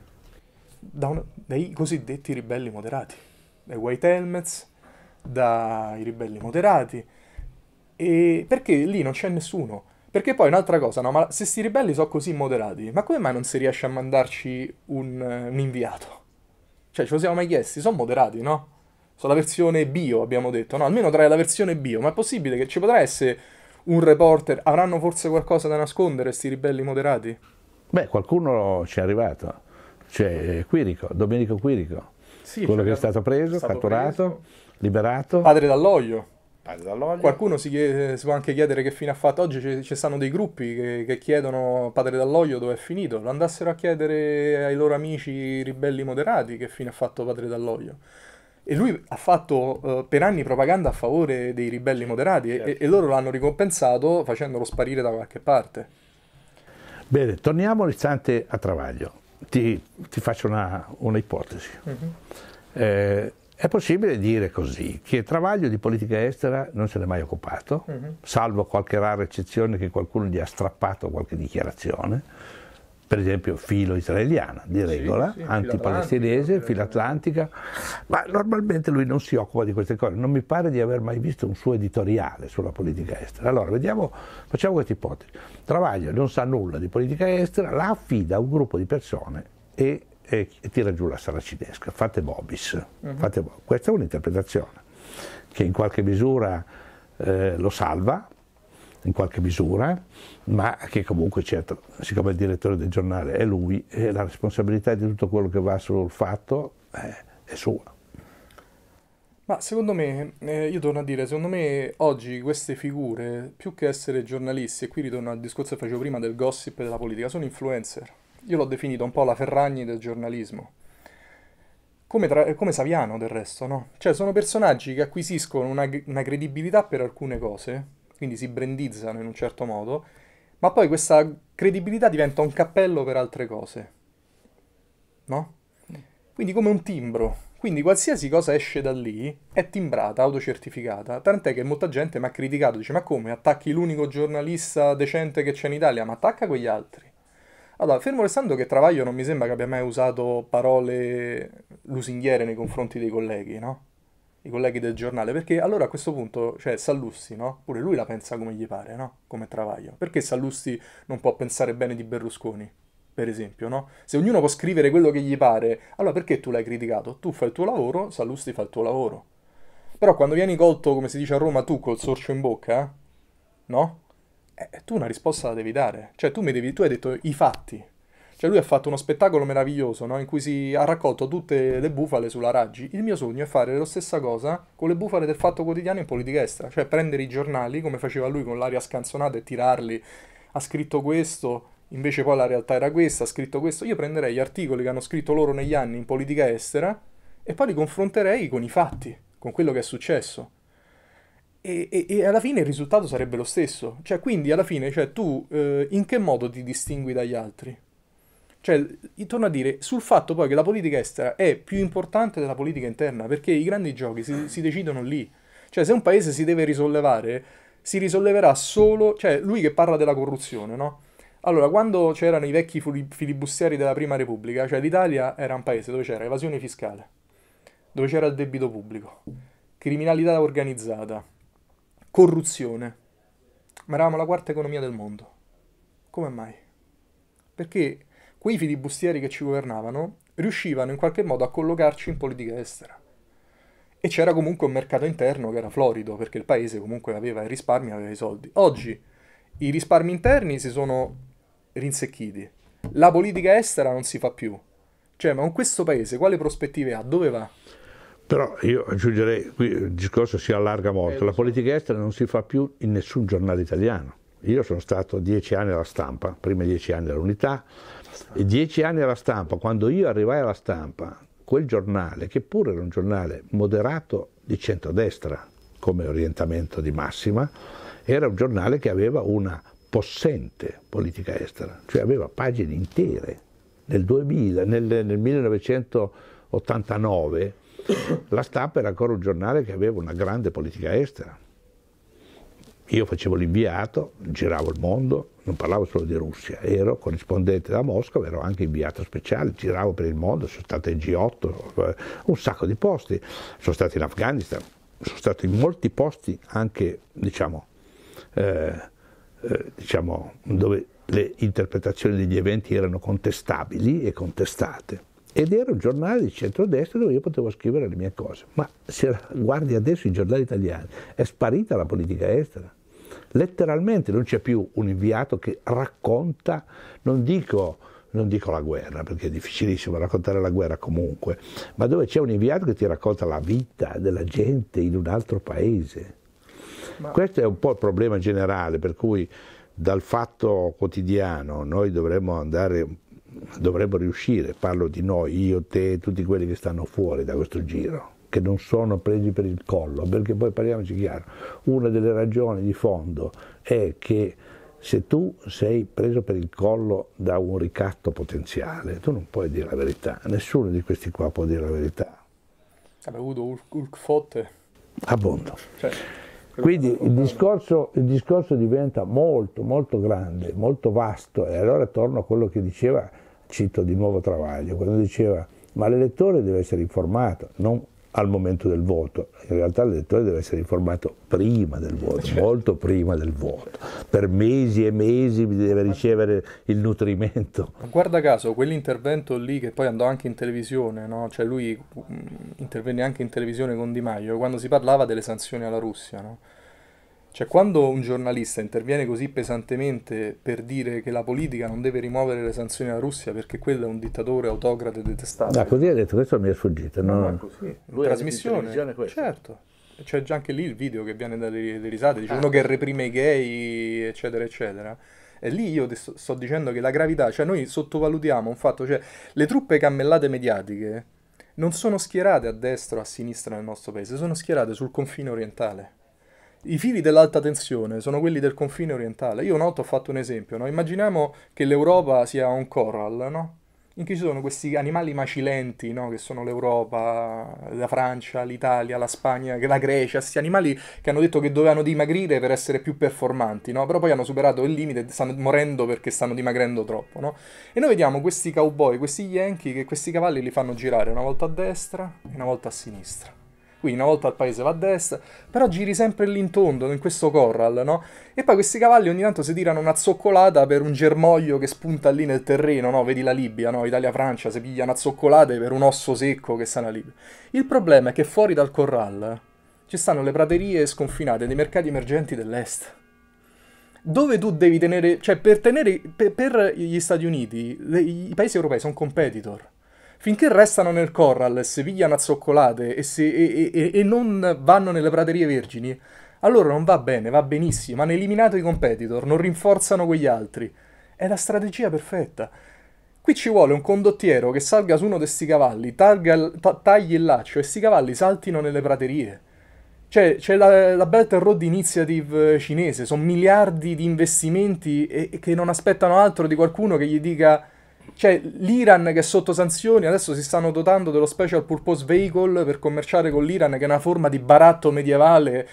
Un, dai cosiddetti ribelli moderati, dai White Helmets, dai ribelli moderati, e perché lì non c'è nessuno perché poi un'altra cosa, no? Ma se sti ribelli sono così moderati, ma come mai non si riesce a mandarci un, un inviato? Cioè, ce lo siamo mai chiesti, sono moderati, no? Sono la versione bio, abbiamo detto, no? Almeno trae la versione bio, ma è possibile che ci potrà essere un reporter? Avranno forse qualcosa da nascondere sti ribelli moderati? Beh, qualcuno ci è arrivato. C'è cioè, Quirico, Domenico Quirico, sì, quello che è stato preso, stato catturato, preso. liberato. Padre dall'olio. Qualcuno si, chiede, si, può anche chiedere che fine ha fatto. Oggi ci, ci stanno dei gruppi che, che, chiedono Padre Dall'Olio dove è finito. Lo andassero a chiedere ai loro amici ribelli moderati che fine ha fatto Padre Dall'Olio. E lui ha fatto uh, per anni propaganda a favore dei ribelli moderati certo. e, e loro l'hanno ricompensato facendolo sparire da qualche parte. Bene, torniamo un istante a Travaglio. Ti, ti faccio una, una ipotesi. Mm-hmm. Eh, è possibile dire così, che Travaglio di politica estera non se n'è mai occupato, uh-huh. salvo qualche rara eccezione che qualcuno gli ha strappato qualche dichiarazione, per esempio filo israeliana di regola, sì, sì, antipalestinese, filatlantica, eh. ma normalmente lui non si occupa di queste cose, non mi pare di aver mai visto un suo editoriale sulla politica estera. Allora, vediamo, facciamo questa ipotesi. Travaglio non sa nulla di politica estera, la affida a un gruppo di persone e e, e tira giù la saracinesca, fate bobis, uh-huh. fate bobis. Questa è un'interpretazione che in qualche misura eh, lo salva, in qualche misura, ma che comunque, certo, siccome il direttore del giornale è lui, e la responsabilità di tutto quello che va sul fatto eh, è sua. Ma secondo me, eh, io torno a dire, secondo me oggi queste figure, più che essere giornalisti, e qui ritorno al discorso che facevo prima del gossip e della politica, sono influencer io l'ho definito un po' la Ferragni del giornalismo. Come, tra, come Saviano del resto, no? Cioè sono personaggi che acquisiscono una, una credibilità per alcune cose, quindi si brandizzano in un certo modo, ma poi questa credibilità diventa un cappello per altre cose. No? Quindi come un timbro. Quindi qualsiasi cosa esce da lì è timbrata, autocertificata, tant'è che molta gente mi ha criticato, dice ma come attacchi l'unico giornalista decente che c'è in Italia, ma attacca quegli altri. Allora, fermo restando che Travaglio non mi sembra che abbia mai usato parole lusinghiere nei confronti dei colleghi, no? I colleghi del giornale, perché allora a questo punto, cioè Sallusti, no? Pure lui la pensa come gli pare, no? Come Travaglio. Perché Sallusti non può pensare bene di Berlusconi, per esempio, no? Se ognuno può scrivere quello che gli pare, allora perché tu l'hai criticato? Tu fai il tuo lavoro, Sallusti fa il tuo lavoro. Però quando vieni colto, come si dice a Roma, tu col sorcio in bocca, eh? no? eh, tu una risposta la devi dare. Cioè, tu, devi, tu hai detto i fatti. Cioè, lui ha fatto uno spettacolo meraviglioso, no? In cui si ha raccolto tutte le bufale sulla Raggi. Il mio sogno è fare la stessa cosa con le bufale del Fatto Quotidiano in politica estera. Cioè, prendere i giornali, come faceva lui con l'aria scanzonata, e tirarli. Ha scritto questo, invece poi la realtà era questa, ha scritto questo. Io prenderei gli articoli che hanno scritto loro negli anni in politica estera e poi li confronterei con i fatti, con quello che è successo. E, e, e, alla fine il risultato sarebbe lo stesso. Cioè, quindi alla fine, cioè, tu eh, in che modo ti distingui dagli altri? Cioè, torno a dire, sul fatto poi che la politica estera è più importante della politica interna, perché i grandi giochi si, si decidono lì. Cioè, se un paese si deve risollevare, si risolleverà solo... Cioè, lui che parla della corruzione, no? Allora, quando c'erano i vecchi filibustieri della Prima Repubblica, cioè l'Italia era un paese dove c'era evasione fiscale, dove c'era il debito pubblico, criminalità organizzata, corruzione. Ma eravamo la quarta economia del mondo. Come mai? Perché quei filibustieri che ci governavano riuscivano in qualche modo a collocarci in politica estera. E c'era comunque un mercato interno che era florido, perché il paese comunque aveva i risparmi, aveva i soldi. Oggi i risparmi interni si sono rinsecchiti. La politica estera non si fa più. Cioè, ma con questo paese quale prospettive ha? Dove va? Però io aggiungerei, qui il discorso si allarga molto, la politica estera non si fa più in nessun giornale italiano. Io sono stato dieci anni alla stampa, prima dieci anni all'unità, e dieci anni alla stampa, quando io arrivai alla stampa, quel giornale, che pure era un giornale moderato di centrodestra come orientamento di massima, era un giornale che aveva una possente politica estera, cioè aveva pagine intere. Nel, 2000, nel, nel 1989 la stampa era ancora un giornale che aveva una grande politica estera. Io facevo l'inviato, giravo il mondo, non parlavo solo di Russia, ero corrispondente da Mosca, ero anche inviato speciale, giravo per il mondo, sono stato in G8, eh, un sacco di posti, sono stato in Afghanistan, sono stato in molti posti anche, diciamo, eh, eh diciamo dove le interpretazioni degli eventi erano contestabili e contestate ed era un giornale di centrodestra dove io potevo scrivere le mie cose. Ma se guardi adesso i giornali italiani, è sparita la politica estera. Letteralmente non c'è più un inviato che racconta, non dico, non dico la guerra, perché è difficilissimo raccontare la guerra comunque, ma dove c'è un inviato che ti racconta la vita della gente in un altro paese. Ma... Questo è un po' il problema generale, per cui dal fatto quotidiano noi dovremmo andare un dovremmo riuscire, parlo di noi, io, te, tutti quelli che stanno fuori da questo giro, che non sono presi per il collo, perché poi parliamoci chiaro, una delle ragioni di fondo è che se tu sei preso per il collo da un ricatto potenziale, tu non puoi dire la verità, nessuno di questi qua può dire la verità. Abbiamo avuto Hulk, Hulk Fotte. Abbondo. Cioè, Quindi il discorso, il discorso diventa molto, molto grande, molto vasto e allora torno a quello che diceva cito di nuovo Travaglio, quando diceva ma l'elettore deve essere informato, non al momento del voto. In realtà l'elettore deve essere informato prima del voto, certo. molto prima del voto. Per mesi e mesi deve ricevere il nutrimento. Guarda caso, quell'intervento lì che poi andò anche in televisione, no? cioè lui mm, intervenne anche in televisione con Di Maio, quando si parlava delle sanzioni alla Russia, no? Cioè, quando un giornalista interviene così pesantemente per dire che la politica non deve rimuovere le sanzioni alla Russia perché quello è un dittatore autocrate detestato. Ma così ha detto, questo mi è sfuggito. No, no, no così. Lui trasmissione, certo. C'è già anche lì il video che viene dalle risate, dice ah. uno che reprime i gay, eccetera, eccetera. E lì io sto, sto dicendo che la gravità, cioè noi sottovalutiamo un fatto, cioè le truppe cammellate mediatiche non sono schierate a destra o a sinistra nel nostro paese, sono schierate sul confine orientale i fili dell'alta tensione sono quelli del confine orientale. Io una volta ho fatto un esempio, no? immaginiamo che l'Europa sia un coral, no? in cui ci sono questi animali macilenti, no? che sono l'Europa, la Francia, l'Italia, la Spagna, la Grecia, questi animali che hanno detto che dovevano dimagrire per essere più performanti, no? però poi hanno superato il limite e stanno morendo perché stanno dimagrendo troppo. No? E noi vediamo questi cowboy, questi yankee, che questi cavalli li fanno girare una volta a destra e una volta a sinistra qui, una volta il paese va a destra, però giri sempre l'intondo in questo corral, no? E poi questi cavalli ogni tanto si tirano una zoccolata per un germoglio che spunta lì nel terreno, no? Vedi la Libia, no? Italia-Francia, si piglia una zoccolata per un osso secco che sta nella Libia. Il problema è che fuori dal corral ci stanno le praterie sconfinate dei mercati emergenti dell'est dove tu devi tenere, cioè per tenere, per, per, gli Stati Uniti, i paesi europei sono competitor finché restano nel corral, se pigliano a zoccolate e, se, e, e, e non vanno nelle praterie vergini, allora non va bene, va benissimo, hanno eliminato i competitor, non rinforzano quegli altri. È la strategia perfetta. Qui ci vuole un condottiero che salga su uno di questi cavalli, targa, ta, tagli il laccio e questi cavalli saltino nelle praterie. Cioè, c'è la, la Belt and Road Initiative eh, cinese, sono miliardi di investimenti e, e che non aspettano altro di qualcuno che gli dica cioè l'Iran che è sotto sanzioni, adesso si stanno dotando dello special purpose vehicle per commerciare con l'Iran, che è una forma di baratto medievale.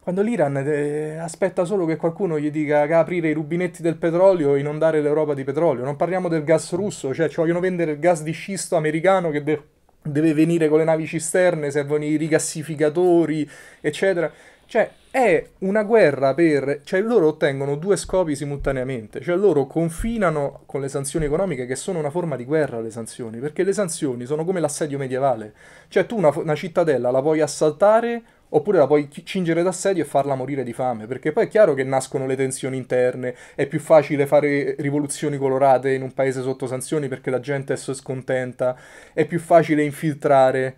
Quando l'Iran eh, aspetta solo che qualcuno gli dica che aprire i rubinetti del petrolio e inondare l'Europa di petrolio. Non parliamo del gas russo, cioè ci vogliono vendere il gas di scisto americano che de- deve venire con le navi cisterne, servono i rigassificatori, eccetera. Cioè, è una guerra per... cioè loro ottengono due scopi simultaneamente, cioè loro confinano con le sanzioni economiche che sono una forma di guerra le sanzioni, perché le sanzioni sono come l'assedio medievale, cioè tu una, una cittadella la puoi assaltare oppure la puoi cingere d'assedio e farla morire di fame, perché poi è chiaro che nascono le tensioni interne, è più facile fare rivoluzioni colorate in un paese sotto sanzioni perché la gente è scontenta, è più facile infiltrare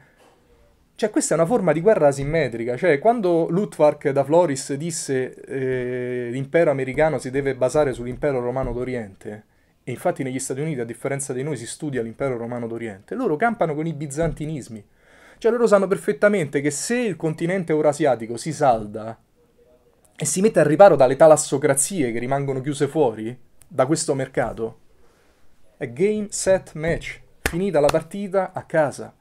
cioè, questa è una forma di guerra asimmetrica. Cioè, quando Lutwark da Floris disse eh, l'impero americano si deve basare sull'impero romano d'Oriente, e infatti negli Stati Uniti, a differenza di noi, si studia l'impero romano d'Oriente, loro campano con i bizantinismi. Cioè, loro sanno perfettamente che se il continente eurasiatico si salda e si mette al riparo dalle talassocrazie che rimangono chiuse fuori da questo mercato, è game, set, match. Finita la partita, a casa.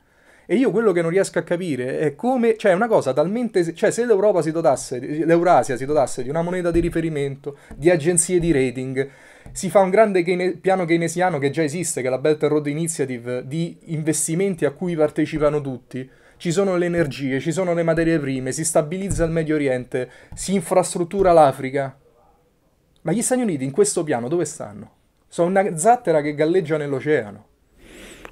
E io quello che non riesco a capire è come, cioè, una cosa talmente, cioè, se l'Europa si dotasse, l'Eurasia si dotasse di una moneta di riferimento, di agenzie di rating, si fa un grande keine- piano keynesiano che già esiste, che è la Belt and Road Initiative, di investimenti a cui partecipano tutti. Ci sono le energie, ci sono le materie prime, si stabilizza il Medio Oriente, si infrastruttura l'Africa. Ma gli Stati Uniti in questo piano dove stanno? Sono una zattera che galleggia nell'oceano.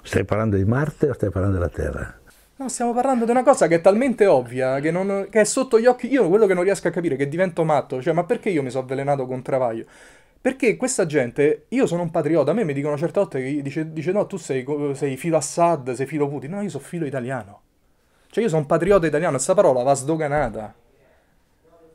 Stai parlando di Marte o stai parlando della Terra? No, stiamo parlando di una cosa che è talmente ovvia, che, non, che è sotto gli occhi. Io quello che non riesco a capire, è che divento matto, cioè, ma perché io mi sono avvelenato con Travaglio? Perché questa gente, io sono un patriota, a me mi dicono certe volte che dice, dice no, tu sei, sei, filo Assad, sei filo Putin. No, io sono filo italiano. Cioè io sono un patriota italiano, questa parola va sdoganata.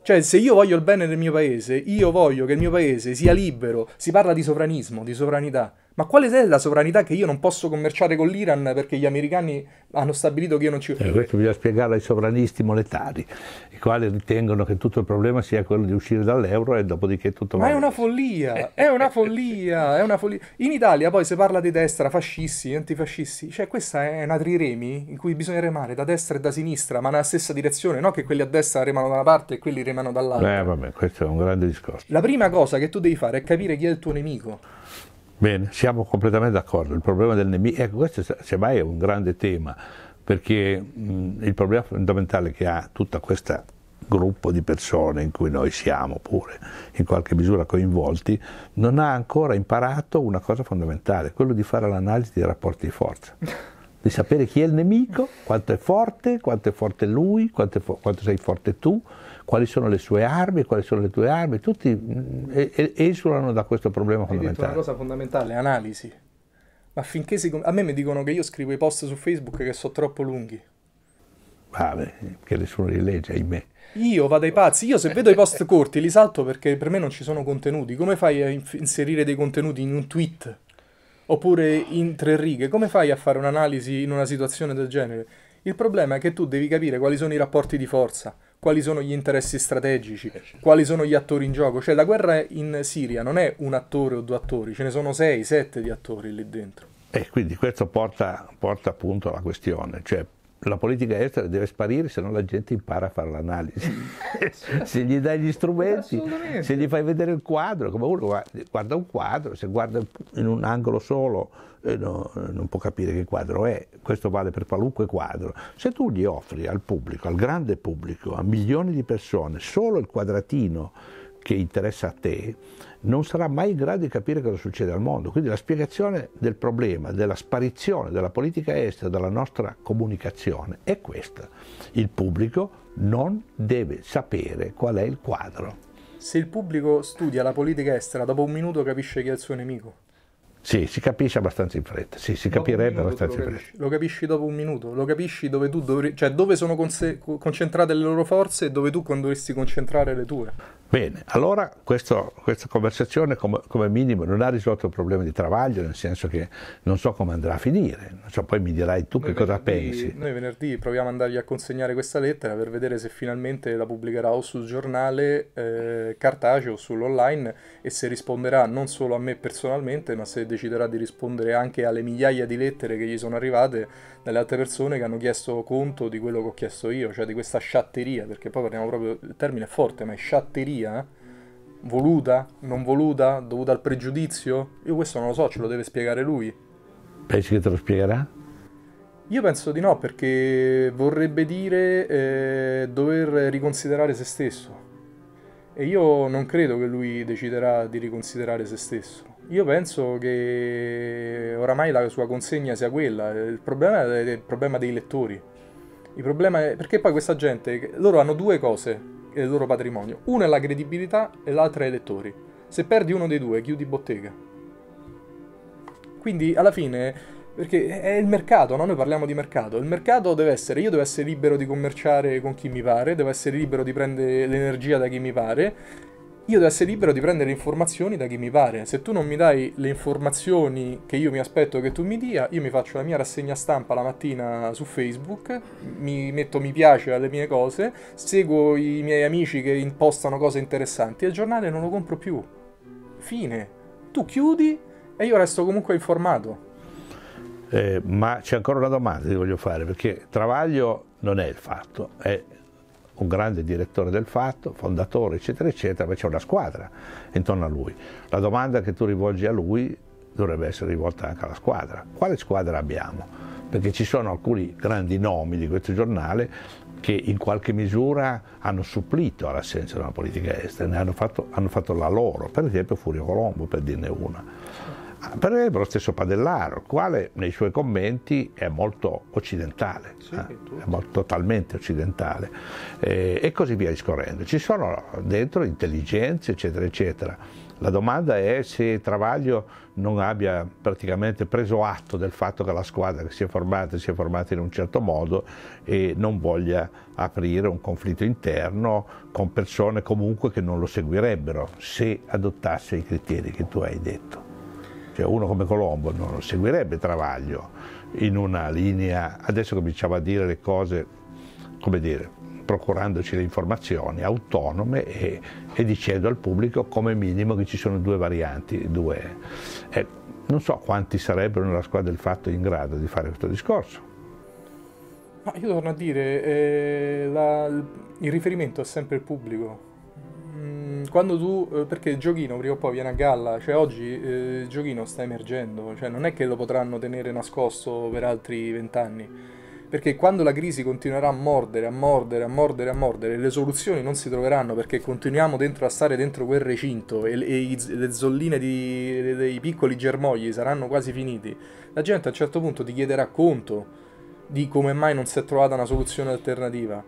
Cioè se io voglio il bene del mio paese, io voglio che il mio paese sia libero, si parla di sovranismo, di sovranità. Ma quale è la sovranità che io non posso commerciare con l'Iran perché gli americani hanno stabilito che io non ci... Eh, questo bisogna spiegarlo ai sovranisti monetari, i quali ritengono che tutto il problema sia quello di uscire dall'euro e dopodiché tutto... Ma è una follia, è una follia, è una follia. In Italia poi si parla di destra, fascisti, antifascisti, cioè questa è una triremi in cui bisogna remare da destra e da sinistra, ma nella stessa direzione, no che quelli a destra remano da una parte e quelli remano dall'altra. Eh vabbè, questo è un grande discorso. La prima cosa che tu devi fare è capire chi è il tuo nemico. Bene, siamo completamente d'accordo. Il problema del nemico, ecco, questo semmai è un grande tema, perché mh, il problema fondamentale che ha tutto questo gruppo di persone in cui noi siamo pure in qualche misura coinvolti, non ha ancora imparato una cosa fondamentale, quello di fare l'analisi dei rapporti di forza, di sapere chi è il nemico, quanto è forte, quanto è forte lui, quanto, è fo- quanto sei forte tu, quali sono le sue armi, quali sono le tue armi, tutti mm, esulano da questo problema fondamentale. Una cosa fondamentale, analisi. Ma finché si... A me mi dicono che io scrivo i post su Facebook che sono troppo lunghi. Vabbè, ah, che nessuno li legge, ahimè. Io vado ai pazzi, io se vedo i post corti li salto perché per me non ci sono contenuti. Come fai a inserire dei contenuti in un tweet? Oppure in tre righe? Come fai a fare un'analisi in una situazione del genere? Il problema è che tu devi capire quali sono i rapporti di forza quali sono gli interessi strategici, eh, certo. quali sono gli attori in gioco. Cioè la guerra in Siria non è un attore o due attori, ce ne sono sei, sette di attori lì dentro. E eh, quindi questo porta, porta appunto alla questione, cioè la politica estera deve sparire se no la gente impara a fare l'analisi. se gli dai gli strumenti, se gli fai vedere il quadro, come uno guarda un quadro, se guarda in un angolo solo eh, no, non può capire che quadro è, questo vale per qualunque quadro. Se tu gli offri al pubblico, al grande pubblico, a milioni di persone, solo il quadratino, che interessa a te, non sarà mai in grado di capire cosa succede al mondo. Quindi la spiegazione del problema, della sparizione della politica estera, dalla nostra comunicazione, è questa. Il pubblico non deve sapere qual è il quadro. Se il pubblico studia la politica estera, dopo un minuto capisce chi è il suo nemico. Sì, si capisce abbastanza in fretta, sì, si capirebbe abbastanza in fretta. Lo capisci dopo un minuto, lo capisci dove tu dovre... cioè dove sono conse... concentrate le loro forze e dove tu dovresti concentrare le tue. Bene, allora questo, questa conversazione come, come, minimo non ha risolto il problema di Travaglio, nel senso che non so come andrà a finire, so, poi mi dirai tu noi che venerdì, cosa pensi. Noi venerdì proviamo ad andargli a consegnare questa lettera per vedere se finalmente la pubblicherà o sul giornale eh, cartaceo o sull'online e se risponderà non solo a me personalmente ma se deciderà di rispondere anche alle migliaia di lettere che gli sono arrivate dalle altre persone che hanno chiesto conto di quello che ho chiesto io, cioè di questa sciatteria, perché poi parliamo proprio, il termine è forte, ma è sciatteria eh? voluta, non voluta, dovuta al pregiudizio? Io questo non lo so, ce lo deve spiegare lui. Pensi che te lo spiegherà? Io penso di no, perché vorrebbe dire eh, dover riconsiderare se stesso. E io non credo che lui deciderà di riconsiderare se stesso. Io penso che oramai la sua consegna sia quella, il problema è il problema dei lettori. Il problema è perché poi questa gente, loro hanno due cose nel loro patrimonio, una è la credibilità e l'altra è i lettori. Se perdi uno dei due, chiudi bottega. Quindi alla fine perché è il mercato, no? Noi parliamo di mercato. Il mercato deve essere, io devo essere libero di commerciare con chi mi pare, devo essere libero di prendere l'energia da chi mi pare io devo essere libero di prendere informazioni da chi mi pare. Se tu non mi dai le informazioni che io mi aspetto che tu mi dia, io mi faccio la mia rassegna stampa la mattina su Facebook, mi metto mi piace alle mie cose, seguo i miei amici che impostano cose interessanti e il giornale non lo compro più. Fine. Tu chiudi e io resto comunque informato. Eh, ma c'è ancora una domanda che voglio fare, perché Travaglio non è il fatto, è un grande direttore del fatto, fondatore, eccetera, eccetera, ma c'è una squadra intorno a lui. La domanda che tu rivolgi a lui dovrebbe essere rivolta anche alla squadra. Quale squadra abbiamo? Perché ci sono alcuni grandi nomi di questo giornale che in qualche misura hanno supplito all'assenza di una politica estera, hanno fatto, hanno fatto la loro, per esempio Furio Colombo, per dirne una. Per esempio lo stesso Padellaro, il quale nei suoi commenti è molto occidentale, sì, eh? è molto, totalmente occidentale eh, e così via discorrendo. Ci sono dentro intelligenze, eccetera, eccetera. La domanda è se Travaglio non abbia praticamente preso atto del fatto che la squadra che si è formata si è formata in un certo modo e non voglia aprire un conflitto interno con persone comunque che non lo seguirebbero se adottasse i criteri che tu hai detto. Cioè uno come Colombo non seguirebbe Travaglio in una linea, adesso cominciamo a dire le cose, come dire, procurandoci le informazioni autonome e, e dicendo al pubblico come minimo che ci sono due varianti, due. Eh, non so quanti sarebbero nella squadra del fatto in grado di fare questo discorso. Ma io torno a dire, eh, la, il riferimento è sempre il pubblico, Mm, quando tu... Eh, perché Giochino prima o poi viene a galla, cioè oggi eh, Giochino sta emergendo, cioè non è che lo potranno tenere nascosto per altri vent'anni, perché quando la crisi continuerà a mordere, a mordere, a mordere, a mordere, le soluzioni non si troveranno perché continuiamo dentro a stare dentro quel recinto e, e i, le zolline di, dei piccoli germogli saranno quasi finiti, la gente a un certo punto ti chiederà conto di come mai non si è trovata una soluzione alternativa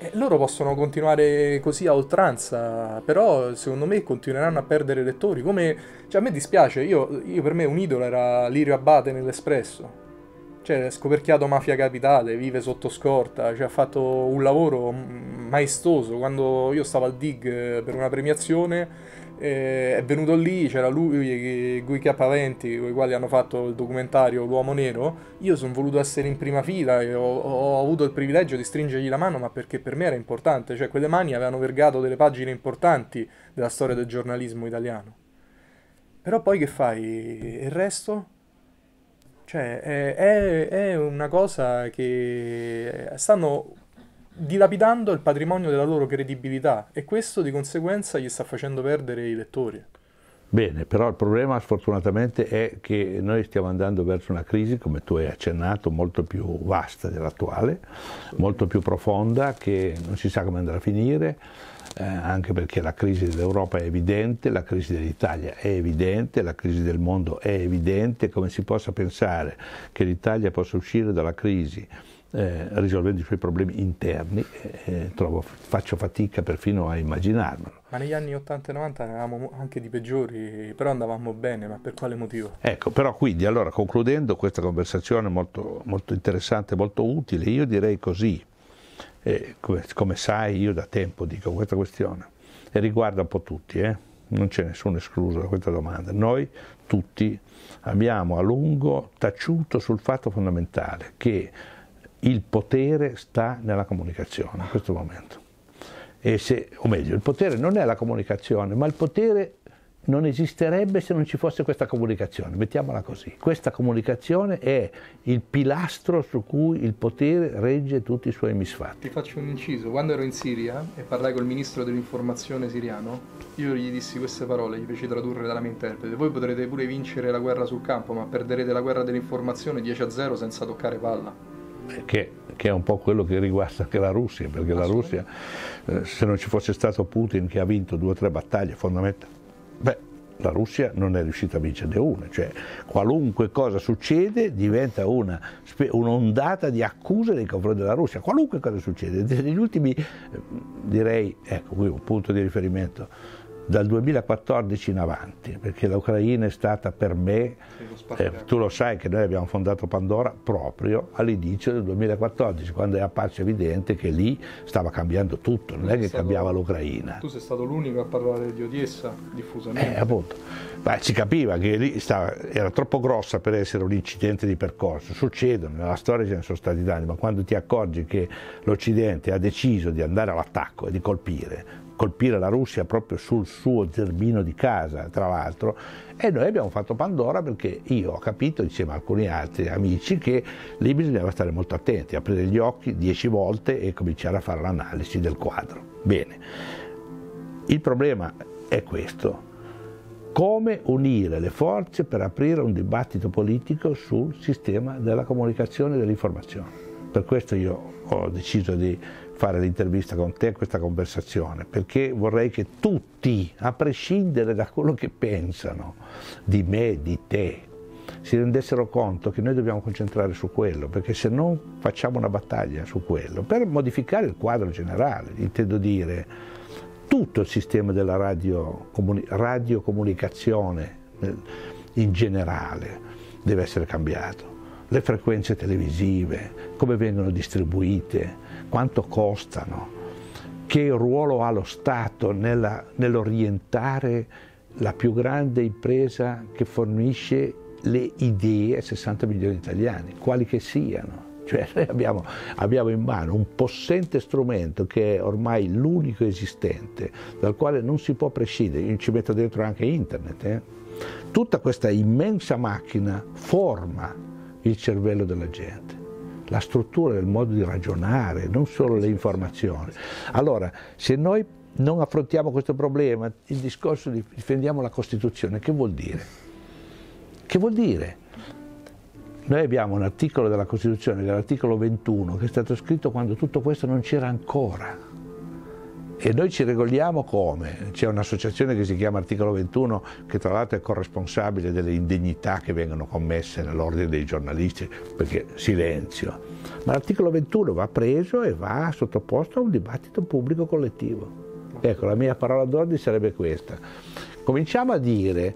eh, loro possono continuare così a oltranza, però secondo me continueranno a perdere lettori. Come... Cioè, a me dispiace, io, io per me un idolo era Lirio Abate nell'Espresso. Cioè, scoperchiato Mafia Capitale, vive sotto scorta, cioè, ha fatto un lavoro maestoso. Quando io stavo al DIG per una premiazione eh, è venuto lì, c'era lui e Guy Chiapparenti, con i quali hanno fatto il documentario L'Uomo Nero, io sono voluto essere in prima fila e ho, ho, avuto il privilegio di stringergli la mano, ma perché per me era importante, cioè quelle mani avevano vergato delle pagine importanti della storia del giornalismo italiano. Però poi che fai? Il resto? Cioè, è, è, è una cosa che stanno dilapidando il patrimonio della loro credibilità e questo di conseguenza gli sta facendo perdere i lettori. Bene, però il problema sfortunatamente è che noi stiamo andando verso una crisi, come tu hai accennato, molto più vasta dell'attuale, molto più profonda, che non si sa come andrà a finire, eh, anche perché la crisi dell'Europa è evidente, la crisi dell'Italia è evidente, la crisi del mondo è evidente, come si possa pensare che l'Italia possa uscire dalla crisi eh, risolvendo i suoi problemi interni, eh, eh, trovo, faccio fatica perfino a immaginarmelo. Ma negli anni 80 e 90 eravamo anche di peggiori, però andavamo bene, ma per quale motivo? Ecco, però quindi allora concludendo questa conversazione molto, molto interessante, molto utile, io direi così, eh, come, come, sai io da tempo dico questa questione, e riguarda un po' tutti, eh. non c'è nessuno escluso da questa domanda, noi tutti abbiamo a lungo taciuto sul fatto fondamentale che il potere sta nella comunicazione in questo momento. Se, o meglio, il potere non è la comunicazione, ma il potere non esisterebbe se non ci fosse questa comunicazione, mettiamola così. Questa comunicazione è il pilastro su cui il potere regge tutti i suoi misfatti. Ti faccio un inciso, quando ero in Siria e parlai col ministro dell'informazione siriano, io gli dissi queste parole, gli feci tradurre dalla mia interprete, voi potrete pure vincere la guerra sul campo, ma perderete la guerra dell'informazione 10 a 0 senza toccare palla che, che, è un po' quello che riguarda anche la Russia, perché la Russia, eh, se non ci fosse stato Putin che ha vinto due o tre battaglie fondamentali, beh, la Russia non è riuscita a vincere una, cioè qualunque cosa succede diventa una, un'ondata di accuse nei confronti della Russia, qualunque cosa succede, negli ultimi eh, direi, ecco qui un punto di riferimento, dal 2014 in avanti, perché l'Ucraina è stata per me, eh, tu lo sai che noi abbiamo fondato Pandora proprio all'inizio del 2014, quando è apparso evidente che lì stava cambiando tutto, non è che cambiava l'Ucraina. Tu sei stato l'unico a parlare di Odessa diffusamente. Eh, appunto, ma si capiva che lì stava, era troppo grossa per essere un incidente di percorso, succedono, nella storia ce ne sono stati danni, ma quando ti accorgi che l'Occidente ha deciso di andare all'attacco e di colpire, colpire la Russia proprio sul suo zerbino di casa, tra l'altro, e noi abbiamo fatto Pandora perché io ho capito, insieme a alcuni altri amici, che lì bisognava stare molto attenti, aprire gli occhi dieci volte e cominciare a fare l'analisi del quadro. Bene, il problema è questo. Come unire le forze per aprire un dibattito politico sul sistema della comunicazione e dell'informazione. Per questo io ho deciso di fare l'intervista con te, questa conversazione, perché vorrei che tutti, a prescindere da quello che pensano di me, di te, si rendessero conto che noi dobbiamo concentrare su quello, perché se non facciamo una battaglia su quello, per modificare il quadro generale, intendo dire tutto il sistema della radiocomunicazione radio eh, in generale deve essere cambiato le frequenze televisive, come vengono distribuite, quanto costano, che ruolo ha lo Stato nell'orientare la più grande impresa che fornisce le idee a 60 milioni di italiani, quali che siano. Cioè noi abbiamo, abbiamo in mano un possente strumento che è ormai l'unico esistente, dal quale non si può prescindere, Io ci metto dentro anche internet. Eh. Tutta questa immensa macchina forma il cervello della gente, la struttura del modo di ragionare, non solo le informazioni. Allora, se noi non affrontiamo questo problema, il discorso di difendiamo la Costituzione, che vuol dire? Che vuol dire? Noi abbiamo un articolo della Costituzione, che è l'articolo 21, che è stato scritto quando tutto questo non c'era ancora e noi ci regoliamo come? C'è un'associazione che si chiama Articolo 21 che tra l'altro è corresponsabile delle indegnità che vengono commesse nell'ordine dei giornalisti, perché silenzio. Ma l'articolo 21 va preso e va sottoposto a un dibattito pubblico collettivo. Ecco, la mia parola d'ordine sarebbe questa. Cominciamo a dire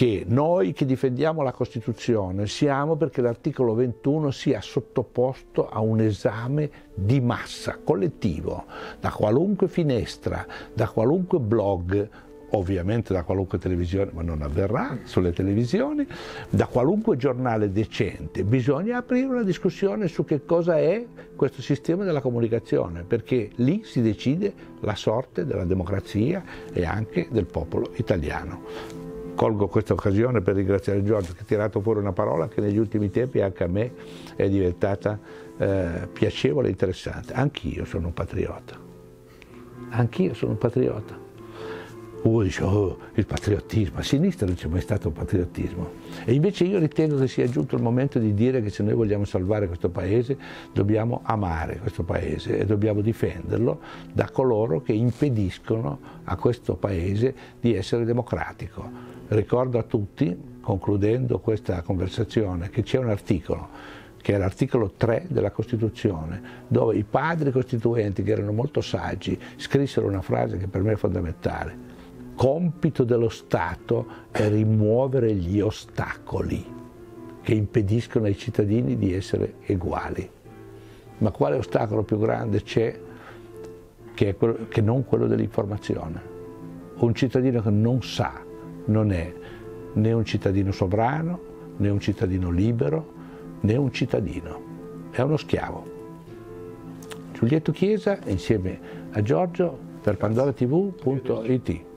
che noi che difendiamo la Costituzione siamo perché l'articolo 21 sia sottoposto a un esame di massa, collettivo, da qualunque finestra, da qualunque blog, ovviamente da qualunque televisione, ma non avverrà sulle televisioni, da qualunque giornale decente. Bisogna aprire una discussione su che cosa è questo sistema della comunicazione, perché lì si decide la sorte della democrazia e anche del popolo italiano colgo questa occasione per ringraziare Giorgio che ha tirato fuori una parola che negli ultimi tempi anche a me è diventata eh, piacevole e interessante. Anch'io sono un patriota. Anch'io sono un patriota. Uno dice, oh, il patriottismo, a sinistra non c'è mai stato un patriottismo. E invece io ritengo che sia giunto il momento di dire che se noi vogliamo salvare questo paese dobbiamo amare questo paese e dobbiamo difenderlo da coloro che impediscono a questo paese di essere democratico. Ricordo a tutti, concludendo questa conversazione, che c'è un articolo che è l'articolo 3 della Costituzione, dove i padri costituenti, che erano molto saggi, scrissero una frase che per me è fondamentale. Compito dello Stato è rimuovere gli ostacoli che impediscono ai cittadini di essere uguali. Ma quale ostacolo più grande c'è che, quello, che non quello dell'informazione? Un cittadino che non sa non è né un cittadino sovrano, né un cittadino libero, né un cittadino, è uno schiavo. Giulietto Chiesa insieme a Giorgio per pandoratv.it.